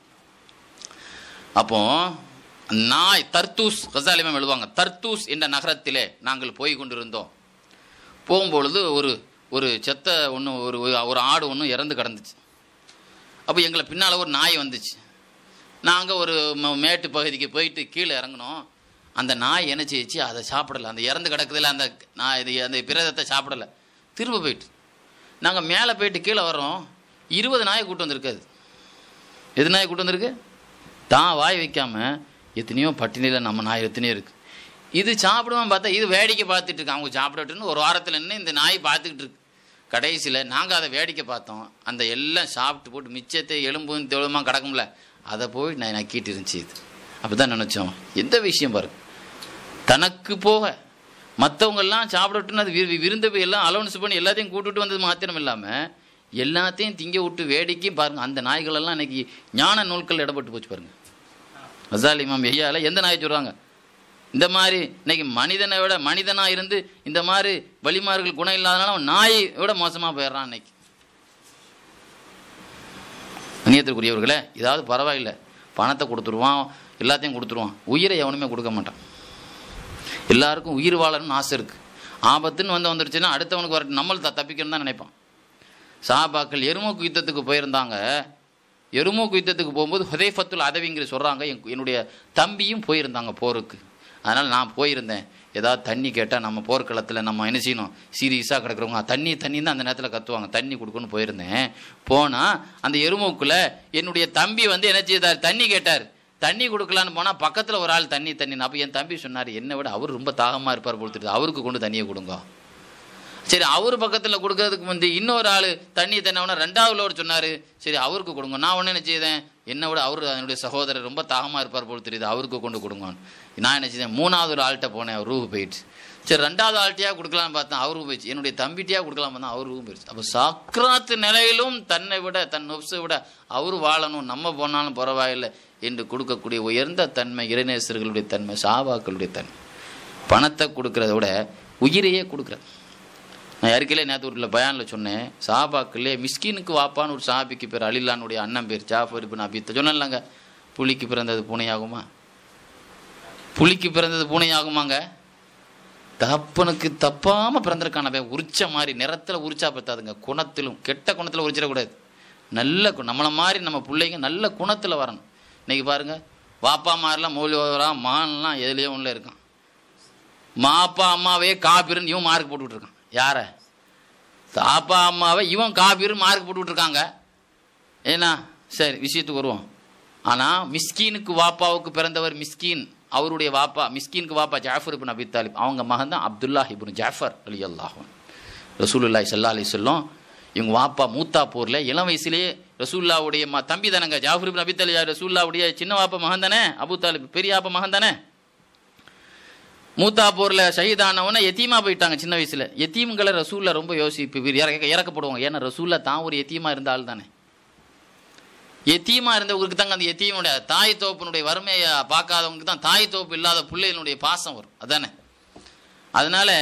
அப்போ நாய் தர்த்தூஸ் கசாலிமம் எழுதுவாங்க தர்த்தூஸ் என்ற நகரத்திலே நாங்கள் போய் கொண்டிருந்தோம் போகும்பொழுது ஒரு ஒரு செத்த ஒன்று ஒரு ஒரு ஆடு ஒன்று இறந்து கிடந்துச்சு அப்போ எங்களை பின்னால் ஒரு நாய் வந்துச்சு நாங்கள் ஒரு மேட்டு பகுதிக்கு போயிட்டு கீழே இறங்கினோம் அந்த நாய் என்ன செய்யிச்சு அதை சாப்பிடலை அந்த இறந்து கிடக்குதில்ல அந்த நான் இது அந்த பிரதத்தை சாப்பிடலை திரும்ப போயிட்டு நாங்கள் மேலே போயிட்டு கீழே வரோம் இருபது நாயை கூட்டு வந்திருக்காது எது நாயை கூட்டு வந்திருக்கு தான் வாய் வைக்காமல் எத்தனையோ பட்டினியில் நம்ம நாய் எத்தனையோ இருக்குது இது சாப்பிடுவோம் பார்த்தா இது வேடிக்கை பார்த்துட்டு இருக்கு அவங்க சாப்பிடட்டுன்னு ஒரு வாரத்தில் நின்று இந்த நாய் பார்த்துக்கிட்டு இருக்கு கடைசியில் நாங்கள் அதை வேடிக்கை பார்த்தோம் அந்த எல்லாம் சாப்பிட்டு போட்டு மிச்சத்தை எலும்பும் தெளிவமாக கிடக்கும்ல அதை போய் நான் நக்கிட்டு இருந்துச்சு இது அப்படி தான் நினச்சோம் எந்த விஷயம் பாருங்க தனக்கு போக மற்றவங்கெல்லாம் சாப்பிடட்டுன்னு அது வி விருந்த போய் எல்லாம் அலோன்ஸ் பண்ணி எல்லாத்தையும் கூட்டுட்டு வந்தது மாத்திரம் இல்லாமல் எல்லாத்தையும் திங்க விட்டு வேடிக்கை பாருங்கள் அந்த நாய்களெல்லாம் இன்றைக்கி ஞான நூல்கள் இடப்பட்டு போச்சு பாருங்கள் மசால் இமாம் ஐயாவில் எந்த நாயை சொல்கிறாங்க இந்த மாதிரி இன்றைக்கி மனிதனை விட மனிதனாக இருந்து இந்த மாதிரி வழிமார்கள் குணம் இல்லாதனால அவன் நாயை விட மோசமாக போயிடுறான் இன்னைக்கு கண்ணியத்திற்குரியவர்களே ஏதாவது பரவாயில்லை பணத்தை கொடுத்துருவான் எல்லாத்தையும் கொடுத்துருவான் உயிரை எவனுமே கொடுக்க மாட்டான் எல்லாருக்கும் உயிர் வாழணும்னு ஆசை இருக்குது ஆபத்துன்னு வந்து வந்துருச்சுன்னா அடுத்தவனுக்கு வர நம்மளும் த தப்பிக்கணும் தான் நினைப்பான் சாபாக்கள் எருமூக்கு யுத்தத்துக்கு போயிருந்தாங்க எருமூக்கு யுத்தத்துக்கு போகும்போது ஹுதைஃபத்துல் அதவிங்கிற சொல்கிறாங்க என்னுடைய தம்பியும் போயிருந்தாங்க போருக்கு அதனால் நான் போயிருந்தேன் ஏதாவது தண்ணி கேட்டால் நம்ம போர்க்களத்தில் நம்ம என்ன செய்யணும் சீரியஸாக கிடக்கிறவங்க தண்ணி தண்ணி தான் அந்த நேரத்தில் கத்துவாங்க தண்ணி கொடுக்கணும்னு போயிருந்தேன் போனால் அந்த எருமூக்கில் என்னுடைய தம்பி வந்து என்ன செய்தார் தண்ணி கேட்டார் தண்ணி கொடுக்கலான்னு போனால் பக்கத்தில் ஒரு ஆள் தண்ணி தண்ணி அப்போ என் தம்பி சொன்னார் என்னை விட அவர் ரொம்ப தாகமாக இருப்பார் கொடுத்துட்டு அவருக்கு கொண்டு தண்ணியை கொடுங்க சரி அவர் பக்கத்தில் கொடுக்கறதுக்கு வந்து இன்னொரு ஆள் தண்ணி தண்ணவனா ரெண்டாவது ஒரு சொன்னார் சரி அவருக்கு கொடுங்க நான் ஒன்று என்ன செய்தேன் என்னை விட அவர் என்னுடைய சகோதரர் ரொம்ப தாகமாக இருப்பார் போல் தெரியுது அவருக்கு கொண்டு கொடுங்க நான் என்ன செய்தேன் மூணாவது ஒரு ஆள்கிட்ட போனேன் அவர் ரூபு போயிடுச்சு சரி ரெண்டாவது ஆள்கிட்டையாக கொடுக்கலாம்னு பார்த்தேன் அவரும் போயிடுச்சு என்னுடைய தம்பிட்டியாக கொடுக்கலாம் பார்த்தா அவருக்கும் போயிடுச்சு அப்போ சாக்ராத்து நிலையிலும் தன்னை விட தன் நொப்ஸை விட அவர் வாழணும் நம்ம போனாலும் பரவாயில்லை என்று கொடுக்கக்கூடிய உயர்ந்த தன்மை இறைநேசர்களுடைய தன்மை சாபாக்களுடைய தன்மை பணத்தை கொடுக்கறத விட உயிரையே கொடுக்குறேன் நான் யாருக்கிலே நேற்று ஒரு பயானில் சொன்னேன் சாபாக்கிலே மிஸ்கினுக்கு வாப்பான்னு ஒரு சாபிக்கு பேர் அலில்லானுடைய அண்ணன் பேர் ஜாஃபர் இப்போ நான் அபித்த சொன்னாங்க புலிக்கு பிறந்தது பூனையாகுமா புலிக்கு பிறந்தது பூனையாகுமாங்க தப்பனுக்கு தப்பாமல் பிறந்திருக்கான பே உரிச்ச மாதிரி நிறத்தில் உரிச்சா பத்தாதுங்க குணத்திலும் கெட்ட குணத்தில் உரிச்சிடக்கூடாது நல்ல நம்மளை மாதிரி நம்ம பிள்ளைங்க நல்ல குணத்தில் வரணும் இன்றைக்கி பாருங்கள் வாப்பா மாதிரிலாம் மௌலிவாதரா மான்லாம் எதுலேயும் ஒன்றில் இருக்கான் மாப்பா அம்மாவே காப்பீருன்னு இவன் மார்க் போட்டுக்கிட்டுருக்கான் யாரை தாப்பா அம்மாவை இவன் காப்பீரு மார்க் போட்டுக்கிட்டுருக்காங்க ஏன்னா சரி விஷயத்துக்கு வருவோம் ஆனால் மிஸ்கீனுக்கு வாப்பாவுக்கு பிறந்தவர் மிஸ்கீன் அவருடைய வாப்பா மிஸ்கீனுக்கு வாப்பா ஜாஃபர் இபின் அபி தாலிப் அவங்க மகன் தான் அப்துல்லா இபின் ஜாஃபர் அலி அல்லாஹன் ரசூலுல்லாய் சல்லா அலி சொல்லும் இவங்க வாப்பா மூத்தா போரில் இளம் வயசுலேயே ரசூல்லாவுடைய மா தம்பி தானங்க ஜாஃபர் பின் ரசூல்லாவுடைய சின்ன வாப்ப மகந்தானே தானே அபு தாலிப் பெரிய ஆப்ப மூத்தா போரில் ஷஹீதானவன எத்தீமா போயிட்டாங்க சின்ன வயசில் எத்தீம்களை ரசூலில் ரொம்ப யோசிப்பு இறக்க இறக்கப்படுவாங்க ஏன்னா ரசூலில் தான் ஒரு எத்தீமா இருந்த தானே எத்தீமா இருந்தவங்களுக்கு தாங்க அந்த எத்தீமனுடைய தாய் தோப்பினுடைய வறுமையை பார்க்காதவங்களுக்கு தான் தாய் தோப்பு இல்லாத பிள்ளைகளுடைய பாசம் வரும் அதானே அதனால்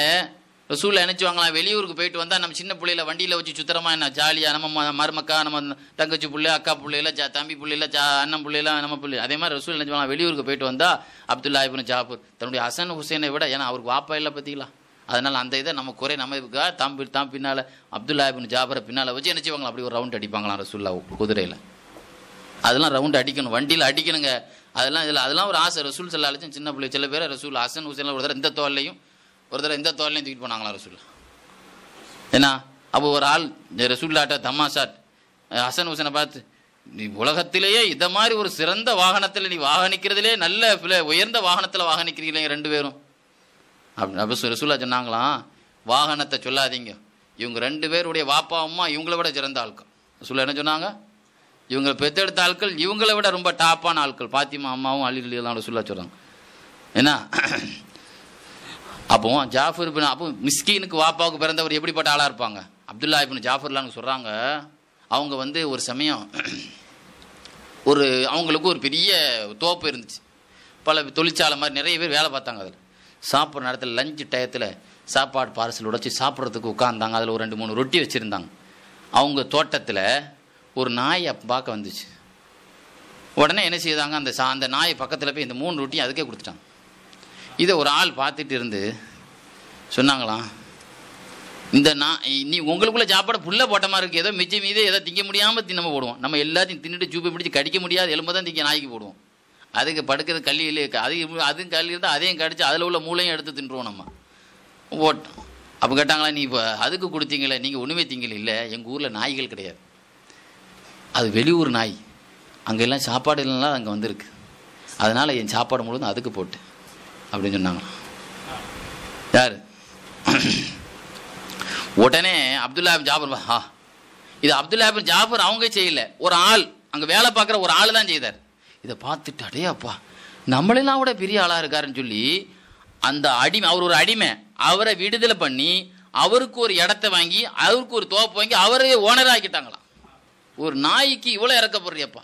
ரசூலில் வாங்கலாம் வெளியூருக்கு போயிட்டு வந்தால் நம்ம சின்ன பிள்ளையில வண்டியில் வச்சு சுத்தரமாக என்ன ஜாலியாக நம்ம மருமக்கா நம்ம தங்கச்சி பிள்ளை அக்கா பிள்ளையில ஜா தம்பி பிள்ளையில ஜா அண்ணன் பிள்ளையில நம்ம பிள்ளை அதே மாதிரி ரசூல் வாங்க வெளியூருக்கு போயிட்டு வந்தால் அப்துல்லா இப்போ ஜாபூர் தன்னுடைய ஹசன் ஹுசேனை விட ஏன்னா அவருக்கு வாப்பா இல்லை பார்த்தீங்களா அதனால் அந்த இதை நம்ம குறை நமக்கா தாம் தாம் பின்னால் அப்துல்லா இபின் ஜாபரை பின்னால் வச்சு நினச்சிவாங்களா அப்படி ஒரு ரவுண்ட் அடிப்பாங்களாம் ரசூல்லா குதிரையில் அதெல்லாம் ரவுண்ட் அடிக்கணும் வண்டியில் அடிக்கணுங்க அதெல்லாம் இதில் அதெல்லாம் ஒரு ஆசை ரசூல் செல்லாலும் சின்ன பிள்ளை சில பேர் ரசூல் ஹசன் ஹுசேனில் ஒரு தடவை இந்த தோல்லையும் ஒரு தடவை இந்த தோல்லையும் தூக்கிட்டு போனாங்களா ரசூல்லா ஏன்னா அப்போ ஒரு ஆள் ரசூல்லாட்ட தமாஷாட் ஹசன் ஹுசனை பார்த்து நீ உலகத்திலேயே இதை மாதிரி ஒரு சிறந்த வாகனத்தில் நீ வாகனிக்கிறதுலே நல்ல உயர்ந்த வாகனத்தில் வாகனிக்கிறீங்களே ரெண்டு பேரும் அப்படின்னு அப்போ ரசூல்லா சொன்னாங்களாம் வாகனத்தை சொல்லாதீங்க இவங்க ரெண்டு பேருடைய வாப்பா அம்மா இவங்கள விட சிறந்த ஆட்கள் ரசூல்லா என்ன சொன்னாங்க இவங்க பெற்றெடுத்த ஆட்கள் இவங்களை விட ரொம்ப டாப்பான ஆட்கள் பாத்திமா அம்மாவும் அழிலாம் ரசூல்லா சொல்கிறாங்க ஏன்னா அப்போ ஜாஃபர் அப்போ மிஸ்கீனுக்கு வாப்பாவுக்கு பிறந்தவர் எப்படிப்பட்ட ஆளாக இருப்பாங்க அப்துல்லா இப்போ ஜாஃபர்லான்னு சொல்கிறாங்க அவங்க வந்து ஒரு சமயம் ஒரு அவங்களுக்கு ஒரு பெரிய தோப்பு இருந்துச்சு பல தொழிற்சாலை மாதிரி நிறைய பேர் வேலை பார்த்தாங்க அதில் சாப்பிட்ற நேரத்தில் லஞ்சு டயத்தில் சாப்பாடு பார்சல் உடச்சி சாப்பிட்றதுக்கு உட்காந்தாங்க அதில் ஒரு ரெண்டு மூணு ரொட்டி வச்சுருந்தாங்க அவங்க தோட்டத்தில் ஒரு நாயை பார்க்க வந்துச்சு உடனே என்ன செய்தாங்க அந்த சா அந்த நாயை பக்கத்தில் போய் இந்த மூணு ரொட்டியும் அதுக்கே கொடுத்துட்டாங்க இதை ஒரு ஆள் பார்த்துட்டு இருந்து சொன்னாங்களாம் இந்த நான் நீ உங்களுக்குள்ளே சாப்பாடு ஃபுல்லாக போட்ட மாதிரி இருக்குது ஏதோ மிச்சம் மீதே ஏதோ திங்க முடியாமல் தின்னம போடுவோம் நம்ம எல்லாத்தையும் தின்னுட்டு சூப்பை பிடிச்சி கடிக்க முடியாது எலும்பு தான் திங்க நாய்க்கு போடுவோம் அதுக்கு படுக்கிறது கல்லியில் அது அதுவும் கல்லி இருந்தால் அதையும் கடிச்சு அதில் உள்ள மூளையும் எடுத்து தின்றுவோம் நம்ம ஓட்டோம் அப்போ கேட்டாங்களா நீ இப்போ அதுக்கு கொடுத்தீங்களே நீங்கள் ஒன்றுமே திங்கல இல்லை எங்கள் ஊரில் நாய்கள் கிடையாது அது வெளியூர் நாய் அங்கெல்லாம் சாப்பாடு இல்லைன்னா அங்கே வந்திருக்கு அதனால் என் சாப்பாடு முழுவதும் அதுக்கு போட்டேன் அப்படின்னு சொன்னாங்க யார் உடனே அப்துல்லா ஜாபர் ஆ இது அப்துல்லா ஜாபர் அவங்க செய்யலை ஒரு ஆள் அங்கே வேலை பார்க்குற ஒரு ஆள் தான் செய்தார் இதை பார்த்துட்டு அடே அப்பா நம்மளெல்லாம் கூட பெரிய ஆளாக இருக்காருன்னு சொல்லி அந்த அடிமை அவர் ஒரு அடிமை அவரை விடுதலை பண்ணி அவருக்கு ஒரு இடத்த வாங்கி அவருக்கு ஒரு தோப்பு வாங்கி அவரே ஓனராக ஆக்கிட்டாங்களாம் ஒரு நாய்க்கு இவ்வளோ இறக்கப்படுறியப்பா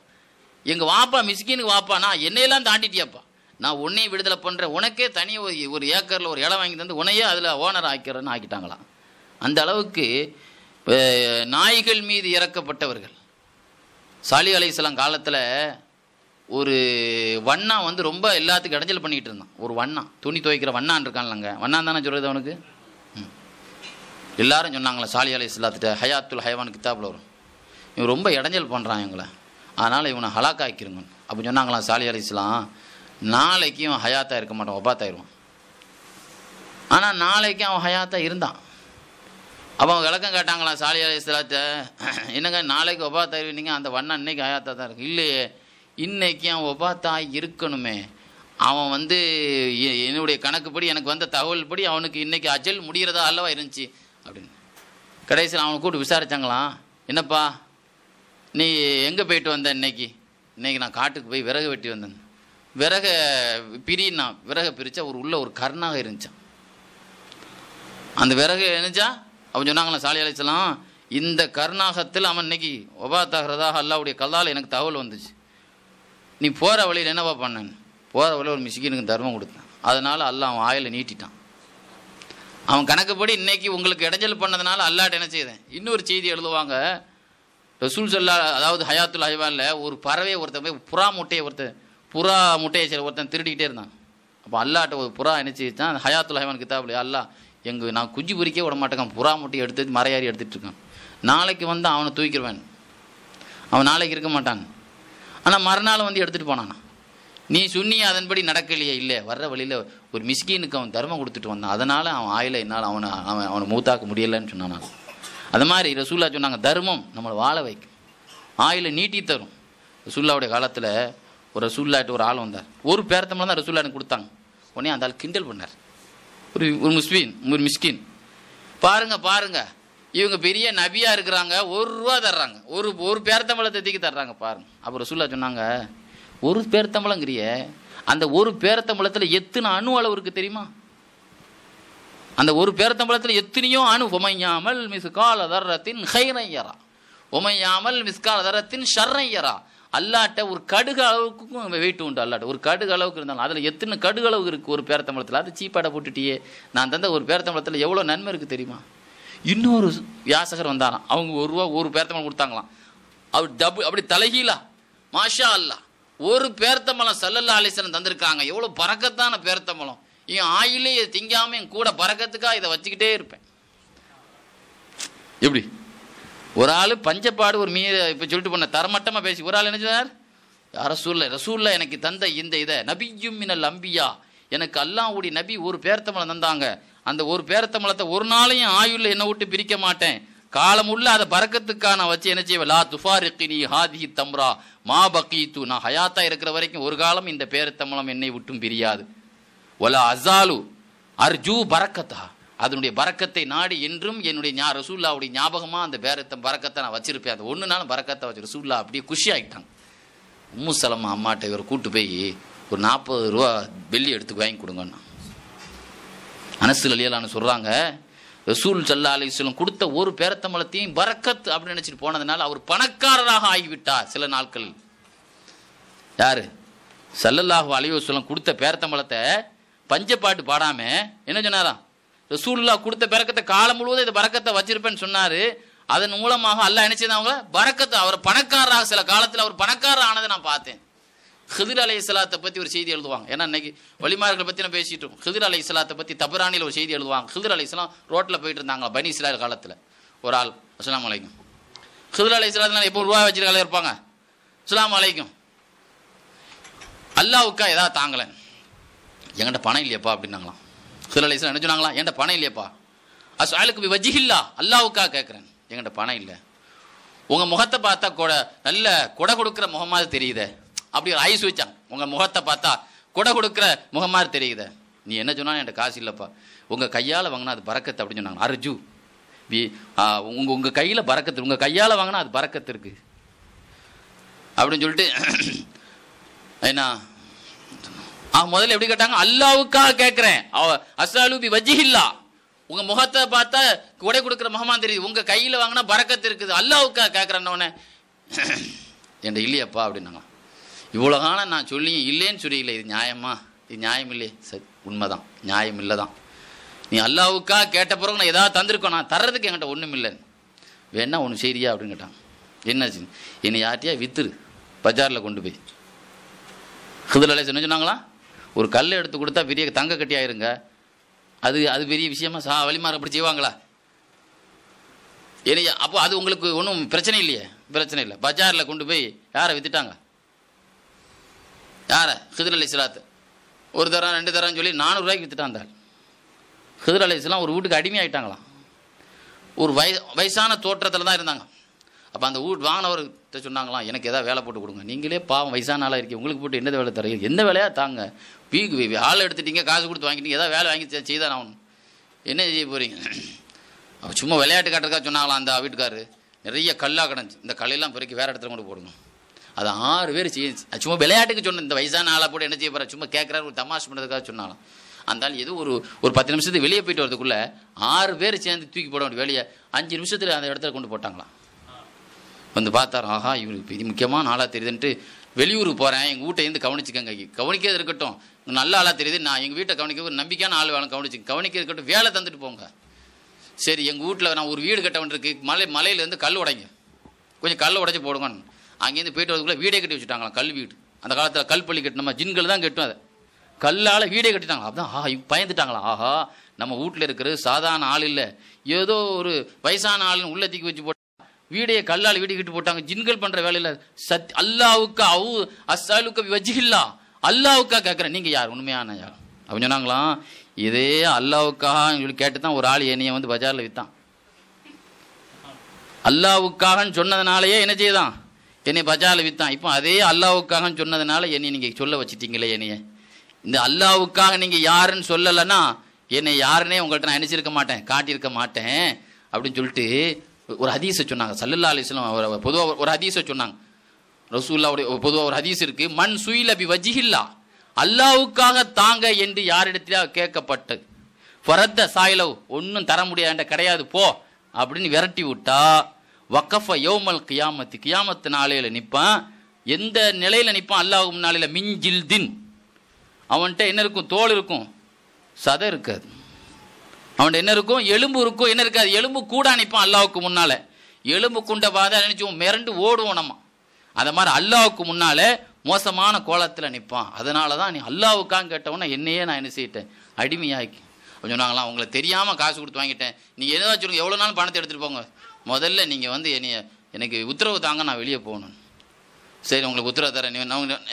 எங்கள் வாப்பா வாப்பா வாப்பானா என்னையெல்லாம் தாண்டிட்டியாப்பா நான் உன்னையே விடுதலை பண்ணுறேன் உனக்கே தனி ஒரு ஒரு ஏக்கரில் ஒரு இடம் வாங்கி தந்து உனையே அதில் ஓனர் ஆக்கிறேன்னு ஆக்கிட்டாங்களாம் அந்த அளவுக்கு நாய்கள் மீது இறக்கப்பட்டவர்கள் சாலி அலைசலாம் காலத்தில் ஒரு வண்ணா வந்து ரொம்ப எல்லாத்துக்கும் இடைஞ்சல் பண்ணிகிட்டு இருந்தான் ஒரு வண்ணா துணி துவைக்கிற வண்ணான் இருக்கான்லங்க வண்ணா தானே சொல்கிறது அவனுக்கு எல்லாரும் சொன்னாங்களே சாலி அலை இஸ்லாத்திட்ட ஹயாத்துல் ஹயவான் கித்தாப்பில் வரும் இவன் ரொம்ப இடைஞ்சல் பண்ணுறான் இவங்களை அதனால் இவனை ஹலாக்காக்கிருங்க அப்படி சொன்னாங்களாம் சாலி அலை நாளைக்கு அவன் ஹயாத்தாக இருக்க மாட்டான் ஒப்பாத்தாயிருவான் ஆனால் நாளைக்கு அவன் ஹயாத்தாக இருந்தான் அப்போ அவன் விளக்கம் கேட்டாங்களாம் சாலி அலி இஸ்லாத்தை என்னங்க நாளைக்கு ஒபாத்தாயிருவீங்க அந்த வண்ணன் இன்னைக்கு ஹயாத்தாக தான் இருக்கு இல்லையே இன்னைக்கு அவன் ஒபாத்தாய் இருக்கணுமே அவன் வந்து என்னுடைய கணக்குப்படி எனக்கு வந்த தகவல் படி அவனுக்கு இன்றைக்கி அஜல் முடிகிறதா அல்லவா இருந்துச்சு அப்படின்னு கடைசியில் அவனை கூப்பிட்டு விசாரித்தாங்களாம் என்னப்பா நீ எங்கே போயிட்டு வந்த இன்னைக்கு இன்றைக்கி நான் காட்டுக்கு போய் விறகு வெட்டி வந்தேன் விறக பிரினா விறக பிரித்தா ஒரு உள்ள ஒரு கர்ணாக இருந்துச்சான் அந்த விறகு என்னச்சா அவன் சொன்னாங்களா சாலை அழைச்சலாம் இந்த கருணாகத்தில் அவன் இன்னைக்கு ஒபாத்தாகிறதாக அல்லாவுடைய கல்லால் எனக்கு தகவல் வந்துச்சு நீ போகிற வழியில் என்னவா பண்ணேன் போகிற வழியில் ஒரு மிஷிக்கினுக்கு தர்மம் கொடுத்தான் அதனால் அல்ல அவன் ஆயில் நீட்டிட்டான் அவன் கணக்குப்படி இன்றைக்கி உங்களுக்கு இடைஞ்சல் பண்ணதுனால அல்லாட்ட என்ன செய்தேன் இன்னொரு செய்தி எழுதுவாங்க ரசூல் சொல்லா அதாவது ஹயாத்துல் ஹைவானில் ஒரு பறவை ஒருத்தன் போய் புறா முட்டையை ஒருத்தன் புறா முட்டையை சில ஒருத்தன் திருடிக்கிட்டே இருந்தான் அப்போ அல்லாட்ட ஒரு புறா நினச்சிச்சான் ஹயாத்துல் ஹைவான் கிதாப்ல அல்லா எங்கள் நான் குஞ்சு பொறிக்கே விட மாட்டேங்கான் புறா முட்டையை எடுத்து மறையாரி எடுத்துகிட்டு இருக்கான் நாளைக்கு வந்து அவனை தூக்கிடுவேன் அவன் நாளைக்கு இருக்க மாட்டான் ஆனால் மறுநாள் வந்து எடுத்துகிட்டு போனான் நீ சுண்ணி அதன்படி நடக்கலையே இல்லை வர்ற வழியில் ஒரு மிஸ்கினுக்கு அவன் தர்மம் கொடுத்துட்டு வந்தான் அதனால் அவன் ஆயில என்னால் அவனை அவன் அவனை மூத்தாக்க முடியலைன்னு சொன்னான் அது மாதிரி ரசூல்லா சொன்னாங்க தர்மம் நம்மளை வாழ வைக்கும் ஆயில நீட்டி தரும் ரசூல்லாவுடைய காலத்தில் ஒரு ரசூல்லாட்டு ஒரு ஆள் வந்தார் ஒரு பேரத்தமிழ் தான் ரசூல்லா எனக்கு கொடுத்தாங்க உடனே அந்த ஆள் கிண்டல் பண்ணார் ஒரு ஒரு முஸ்வீன் ஒரு மிஸ்கின் பாருங்க பாருங்க இவங்க பெரிய நபியாக இருக்கிறாங்க ஒரு ரூபா தர்றாங்க ஒரு ஒரு பேரத்தம்பளத்தை தத்திக்கு தர்றாங்க பாருங்க அப்புறம் ரசூல்லா சொன்னாங்க ஒரு பேரத்தம்பளங்கிறிய அந்த ஒரு பேரத்தம்பளத்தில் எத்தனை அணு அளவு இருக்குது தெரியுமா அந்த ஒரு பேரத்தம்பளத்தில் எத்தனையோ அணு உமையாமல் மிஸ் கால தர்றத்தின் ஹைரையரா உமையாமல் மிஸ்கால தரத்தின் ஷர்ரையரா அல்லாட்ட ஒரு கடுகு அளவுக்கும் வெயிட் உண்டு அல்லாட்ட ஒரு கடுகு அளவுக்கு இருந்தாலும் அதில் எத்தனை கடுகு அளவு இருக்குது ஒரு பேரத்தம்பளத்தில் அது சீப்பாடை போட்டுட்டியே நான் தந்த ஒரு பேரத்தம்பளத்தில் எவ்வளோ நன்மை இருக்குது தெரியுமா இன்னொரு வியாசகர் வந்தாராம் அவங்க ஒரு ரூபா ஒரு பேரத்தம்பளம் கொடுத்தாங்களாம் அவர் டபு அப்படி தலைகீழா மாஷா அல்லா ஒரு பேரத்தம்பளம் சல்லல்லா அலிசனம் தந்திருக்காங்க எவ்வளோ பறக்கத்தான பேரத்தம்பளம் என் ஆயிலே திங்காமல் என் கூட பறக்கத்துக்காக இதை வச்சுக்கிட்டே இருப்பேன் எப்படி ஒரு ஆள் பஞ்சப்பாடு ஒரு மீ இப்போ சொல்லிட்டு போன தரமட்டமாக பேசி ஒரு ஆள் என்ன சொன்னார் ரசூல்ல ரசூல்ல எனக்கு தந்த இந்த இதை நபியும் இன லம்பியா எனக்கு அல்லாவுடைய நபி ஒரு பேரத்தமலை தந்தாங்க அந்த ஒரு பேரத்தமலத்தை ஒரு நாளையும் ஆயுள் என்னை விட்டு பிரிக்க மாட்டேன் காலம் உள்ள அதை பறக்கத்துக்கான வச்சு என்ன செய்வேன் லா துஃபாரிக்கினி தம்ரா மா பக்கீத்து நான் ஹயாத்தா இருக்கிற வரைக்கும் ஒரு காலம் இந்த பேரத்தமலம் என்னை விட்டும் பிரியாது ஒலா அசாலு அர்ஜூ பறக்கத்தா அதனுடைய பறக்கத்தை நாடி என்றும் என்னுடைய ஞா ரசூல்லாவுடைய ஞாபகமாக அந்த பேரத்தை பறக்கத்தை நான் வச்சுருப்பேன் அது ஒன்றுனாலும் பறக்கத்தை வச்சு ரசூல்லா அப்படியே குஷி ஆகிட்டாங்க உம்மு சலம்மா அம்மாட்ட இவர் கூட்டு போய் ஒரு நாற்பது ரூபா வெள்ளி எடுத்து வாங்கி கொடுங்கண்ணா அனசு லலியலான்னு சொல்கிறாங்க ரசூல் சல்லா சொல்லம் கொடுத்த ஒரு பேரத்தம்பளத்தையும் பறக்கத் அப்படின்னு நினச்சிட்டு போனதுனால அவர் பணக்காரராக ஆகிவிட்டார் சில நாட்கள் யார் சல்லல்லாஹு அலிவசலம் கொடுத்த பேரத்தம்பளத்தை பஞ்சப்பாட்டு பாடாமல் என்ன சொன்னாராம் ரசூல்லா கொடுத்த பறக்கத்தை காலம் முழுவதும் இந்த பறக்கத்தை வச்சிருப்பேன்னு சொன்னார் அதன் மூலமாக அல்ல நினைச்சது அவங்க பறக்கத்தை அவர் பணக்காரராக சில காலத்தில் அவர் பணக்காரர் ஆனதை நான் பார்த்தேன் ஹிதிர் அலை இஸ்லாத்தை பற்றி ஒரு செய்தி எழுதுவாங்க ஏன்னா இன்னைக்கு வழிமார்களை பற்றி நான் பேசிட்டு இருக்கோம் ஹிதிர் அலை இஸ்லாத்தை பற்றி தபரானியில் ஒரு செய்தி எழுதுவாங்க ஹிதிர் அலை இஸ்லாம் ரோட்டில் போயிட்டு இருந்தாங்க பனி இஸ்ராயல் காலத்தில் ஒரு ஆள் அஸ்லாம் வலைக்கும் ஹிதிர் அலை இஸ்லாத்தில் எப்போ ரூபாய் வச்சிருக்காலே இருப்பாங்க அஸ்லாம் வலைக்கும் அல்லாவுக்கா ஏதாவது தாங்கலை எங்கிட்ட பணம் இல்லையப்பா அப்படின்னாங்களாம் சில என்ன சொன்னாங்களா என்கிட்ட பணம் இல்லையப்பா அஸ் ஆளுக்கு வஜிஹில்லா அல்லாவுக்காக கேட்குறேன் எங்கிட்ட பணம் இல்லை உங்கள் முகத்தை பார்த்தா கொடை நல்ல கொடை கொடுக்குற முகமாக தெரியுதே அப்படி ஒரு ஐஸ் வச்சான் உங்கள் முகத்தை பார்த்தா கொடை கொடுக்குற முகமாக தெரியுதே நீ என்ன சொன்னாலும் என்கிட்ட காசு இல்லைப்பா உங்கள் கையால் வாங்கினா அது பறக்கத்து அப்படின்னு சொன்னாங்க அர்ஜு வி உங்கள் உங்கள் கையில் பறக்கத்து உங்கள் கையால் வாங்கினா அது பறக்கத்து இருக்குது அப்படின்னு சொல்லிட்டு என்ன அவங்க முதல்ல எப்படி கேட்டாங்க அல்லாவுக்காக கேட்கிறேன் உங்க முகத்தை பார்த்தா கொடை கொடுக்குற முகமா தெரியுது உங்க கையில் வாங்கினா பறக்கத்து இருக்குது அல்லாவுக்காக கேட்குறேன்னொன்னே என்ன இல்லையப்பா அப்படின்னாங்க இவ்வளோ காலம் நான் சொல்லியும் இல்லைன்னு சொல்லியில்லை இது நியாயமா இது நியாயம் இல்லையே சரி உண்மைதான் நியாயம் இல்லை தான் நீ அல்லாவுக்காக கேட்ட பிறகு நான் ஏதாவது தந்திருக்கோம் நான் தர்றதுக்கு என்கிட்ட ஒன்றும் இல்லை வேணா ஒன்று சரியா அப்படின்னு கேட்டான் என்னாச்சு என்னை யார்ட்டியா வித்துரு பஜாரில் கொண்டு போய் ஹிதில் சொன்னாங்களா ஒரு கல் எடுத்து கொடுத்தா பெரிய தங்க கட்டி ஆயிருங்க அது அது பெரிய விஷயமா சா வழிமாற அப்படி செய்வாங்களா ஏன்னா அப்போ அது உங்களுக்கு ஒன்றும் பிரச்சனை இல்லையே பிரச்சனை இல்லை பஜாரில் கொண்டு போய் யாரை வித்துட்டாங்க யாரை ஹிதர் அலி இஸ்லாத்து ஒரு தரம் ரெண்டு தரம்னு சொல்லி நானூறுரூவாய்க்கு வித்துட்டாங்க அந்த ஹிதர் அலி இஸ்லாம் ஒரு வீட்டுக்கு அடிமையாயிட்டாங்களாம் ஒரு வய வயசான தோற்றத்தில் தான் இருந்தாங்க அப்போ அந்த ஊட் வாங்கினவர்கிட்ட சொன்னாங்களாம் எனக்கு எதாவது வேலை போட்டு கொடுங்க நீங்களே பாவம் வயசான ஆளாக இருக்கீங்க உங்களுக்கு போட்டு என்ன வேலை தரீங்க எந்த வேலையாக தாங்க வீக் ஆள் எடுத்துட்டீங்க காசு கொடுத்து வாங்கிட்டீங்க எதாவது வேலை வாங்கி செய்தான் ஆகணும் என்ன செய்ய போகிறீங்க அவள் சும்மா விளையாட்டு காட்டுறதுக்காக சொன்னாங்களாம் அந்த வீட்டுக்கார் நிறைய கல்லாக கிடந்துச்சு இந்த கல்லெல்லாம் பிறகு வேறு இடத்துல கொண்டு போடணும் அது ஆறு பேர் செய்ய சும்மா விளையாட்டுக்கு சொன்ன இந்த வயசான ஆளாக போட்டு என்ன செய்ய போகிறா சும்மா கேட்குறாரு ஒரு தமாஷ் பண்ணுறதுக்காக சொன்னாலும் அந்தாலும் எதுவும் ஒரு ஒரு பத்து நிமிஷத்துக்கு வெளியே போயிட்டு வரதுக்குள்ளே ஆறு பேர் சேர்ந்து தூக்கி போட வேண்டிய வேலையை அஞ்சு நிமிஷத்தில் அந்த இடத்துல கொண்டு போட்டாங்களாம் வந்து பார்த்தார் ஆஹா இவருக்கு இது முக்கியமான ஆளாக தெரியுதுன்ட்டு வெளியூர் போகிறேன் எங்கள் வீட்டை இருந்து கவனிச்சுக்கங்க கவனிக்கிறது இருக்கட்டும் நல்ல ஆளாக தெரியுது நான் எங்கள் வீட்டை கவனிக்க ஒரு நம்பிக்கையான ஆள் வேணும் கவனிச்சு கவனிக்க இருக்கட்டும் வேலை தந்துட்டு போங்க சரி எங்கள் வீட்டில் நான் ஒரு வீடு கட்ட வேண்டியிருக்கு மலை மலையிலேருந்து கல் உடைங்க கொஞ்சம் கல் உடைச்சி போடுங்க அங்கேருந்து போயிட்டு வரதுக்குள்ளே வீடே கட்டி வச்சுட்டாங்களாம் கல் வீடு அந்த காலத்தில் கல் பள்ளி கட்டினோமா ஜின்கள் தான் கட்டும் அதை கல்லால் வீடே கட்டிட்டாங்களா அப்பதான் ஆஹா பயந்துட்டாங்களா ஆஹா நம்ம வீட்டில் இருக்கிற சாதாரண ஆள் இல்லை ஏதோ ஒரு வயசான ஆளுன்னு உள்ளத்திக்கு வச்சு போட்டு வீடைய கல்லால் வீடு கிட்டு போட்டாங்க ஜின்கள் பண்ற வேலையில சத் அல்லாவுக்கு அவு அஸ்ஸாலுக்கு வஜிகில்லா அல்லாவுக்கா கேட்குறேன் நீங்க யார் உண்மையான யார் அப்படின்னு சொன்னாங்களாம் இதே அல்லாவுக்காக சொல்லி கேட்டு தான் ஒரு ஆள் என்னைய வந்து பஜாரில் விற்றான் அல்லாவுக்காக சொன்னதுனாலயே என்ன செய்தான் என்னை பஜாரில் விற்றான் இப்போ அதே அல்லாவுக்காக சொன்னதுனால என்னை நீங்கள் சொல்ல வச்சுட்டீங்களே என்னைய இந்த அல்லாவுக்காக நீங்கள் யாருன்னு சொல்லலைன்னா என்னை யாருன்னே உங்கள்கிட்ட நான் நினைச்சிருக்க மாட்டேன் காட்டியிருக்க மாட்டேன் அப்படின்னு சொல்லிட்டு ஒரு ஹதீஸை சொன்னாங்க சல்லல்லா அலிஸ்லாம் அவர் பொதுவாக ஒரு ஹதீஸை சொன்னாங்க ரசூல்லாவுடைய பொதுவாக ஒரு ஹதீஸ் இருக்குது மண் சுயிலபி வஜிஹில்லா அல்லாவுக்காக தாங்க என்று யாரிடத்திலே கேட்கப்பட்டது பரத்த சாயலவ் ஒன்றும் தர முடியாண்ட கிடையாது போ அப்படின்னு விரட்டி விட்டா வக்கஃப யோமல் கியாமத்து கியாமத்து நாளையில் நிற்பான் எந்த நிலையில் நிற்பான் அல்லாஹ் நாளையில் மிஞ்சில் தின் அவன்கிட்ட என்ன இருக்கும் தோல் இருக்கும் சதை இருக்காது அவன் என்ன இருக்கும் எலும்பு இருக்கும் என்ன இருக்காது எலும்பு கூட அனுப்பான் அல்லாவுக்கு முன்னால எலும்பு குண்ட பாதை நினைச்சோம் மிரண்டு ஓடுவோம் நம்ம அதை மாதிரி அல்லாவுக்கு முன்னால மோசமான கோலத்தில் நிற்பான் அதனால தான் நீ அல்லாவுக்கான்னு கேட்டவொன்னே என்னையே நான் என்ன செய்யிட்டேன் அடிமையாக்கி அப்படி சொன்னாங்களா உங்களை தெரியாமல் காசு கொடுத்து வாங்கிட்டேன் நீங்கள் எதை வச்சுருங்க எவ்வளோ நாள் பணத்தை எடுத்துகிட்டு போங்க முதல்ல நீங்கள் வந்து என்னைய எனக்கு உத்தரவு தாங்க நான் வெளியே போகணும் சரி உங்களுக்கு உத்தரவு தரேன்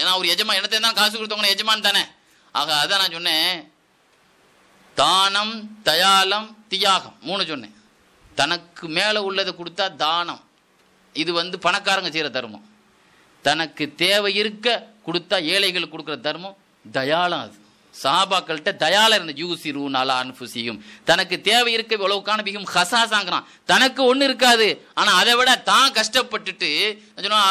நான் ஒரு எஜமான் இடத்தை தான் காசு கொடுத்தவங்க எஜமான் தானே ஆக அதான் நான் சொன்னேன் தானம் தயாலம் தியாகம் மூணு சொன்னேன் தனக்கு மேலே உள்ளதை கொடுத்தா தானம் இது வந்து பணக்காரங்க செய்கிற தர்மம் தனக்கு தேவை இருக்க கொடுத்தா ஏழைகளுக்கு கொடுக்குற தர்மம் தயாளம் அது சாபாக்கள்கிட்ட தயால இருந்த ஜூசி ரூ நாலா அன்புசியும் தனக்கு தேவை இருக்க இவ்வளவு காணபிக்கும் ஹசாசாங்கிறான் தனக்கு ஒன்றும் இருக்காது ஆனால் அதை விட தான் கஷ்டப்பட்டுட்டு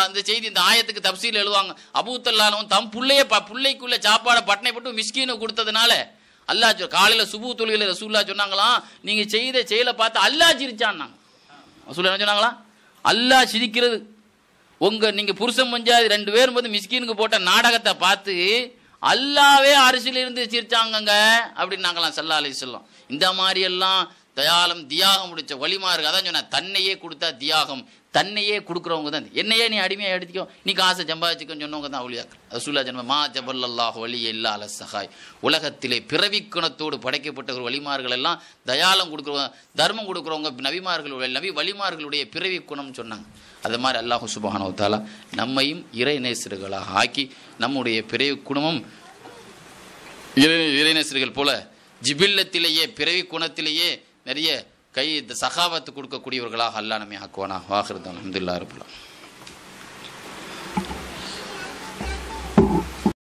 அந்த செய்தி இந்த ஆயத்துக்கு தப்சீல் எழுதுவாங்க அபூத்தல்லாலும் தம் பிள்ளைய பிள்ளைக்குள்ள சாப்பாடை பட்டனை போட்டு மிஸ்கின்னு கொடுத்ததுனால அல்லா காலையில் சுபு தொழுகையில் ரசூல்லா சொன்னாங்களாம் நீங்கள் செய்த செயலை பார்த்து அல்லா சிரிச்சான்னாங்க ரசூல்லா என்ன சொன்னாங்களா அல்லா சிரிக்கிறது உங்கள் நீங்கள் புருஷன் பஞ்சாதி ரெண்டு பேரும் போது மிஸ்கினுக்கு போட்ட நாடகத்தை பார்த்து அல்லாவே அரசியலிருந்து சிரிச்சாங்கங்க அப்படின்னாங்களாம் சல்லா அலி சொல்லம் இந்த மாதிரி எல்லாம் தயாலம் தியாகம் முடித்த இருக்கு அதான் சொன்ன தன்னையே கொடுத்தா தியாகம் தன்னையே கொடுக்குறவங்க தான் என்னையே நீ அடிமையாக எடுத்துக்கோ நீ காசை சம்பாதிச்சுக்கோன்னு சொன்னவங்க தான் அவளியாக்கு அசுல்லா ஜன்ம மா ஜபல்லாஹ் வலி இல்லா அல சகாய் உலகத்திலே பிறவி குணத்தோடு படைக்கப்பட்ட ஒரு வழிமார்கள் எல்லாம் தயாலம் கொடுக்குறவங்க தர்மம் கொடுக்குறவங்க நவிமார்களுடைய நவி வழிமார்களுடைய பிறவி குணம்னு சொன்னாங்க அது மாதிரி அல்லாஹு சுபானவத்தாலா நம்மையும் இறை நேசர்களாக ஆக்கி நம்முடைய பிறவி குணமும் இறை இறைநேசர்கள் போல ஜிபில்லத்திலேயே பிறவி குணத்திலேயே நிறைய கை சகாவத்து கொடுக்கக்கூடியவர்களாக அல்லா நம்மை ஆக்குவானா வாகிருதான் அஹமதுல்லா இருப்பலாம்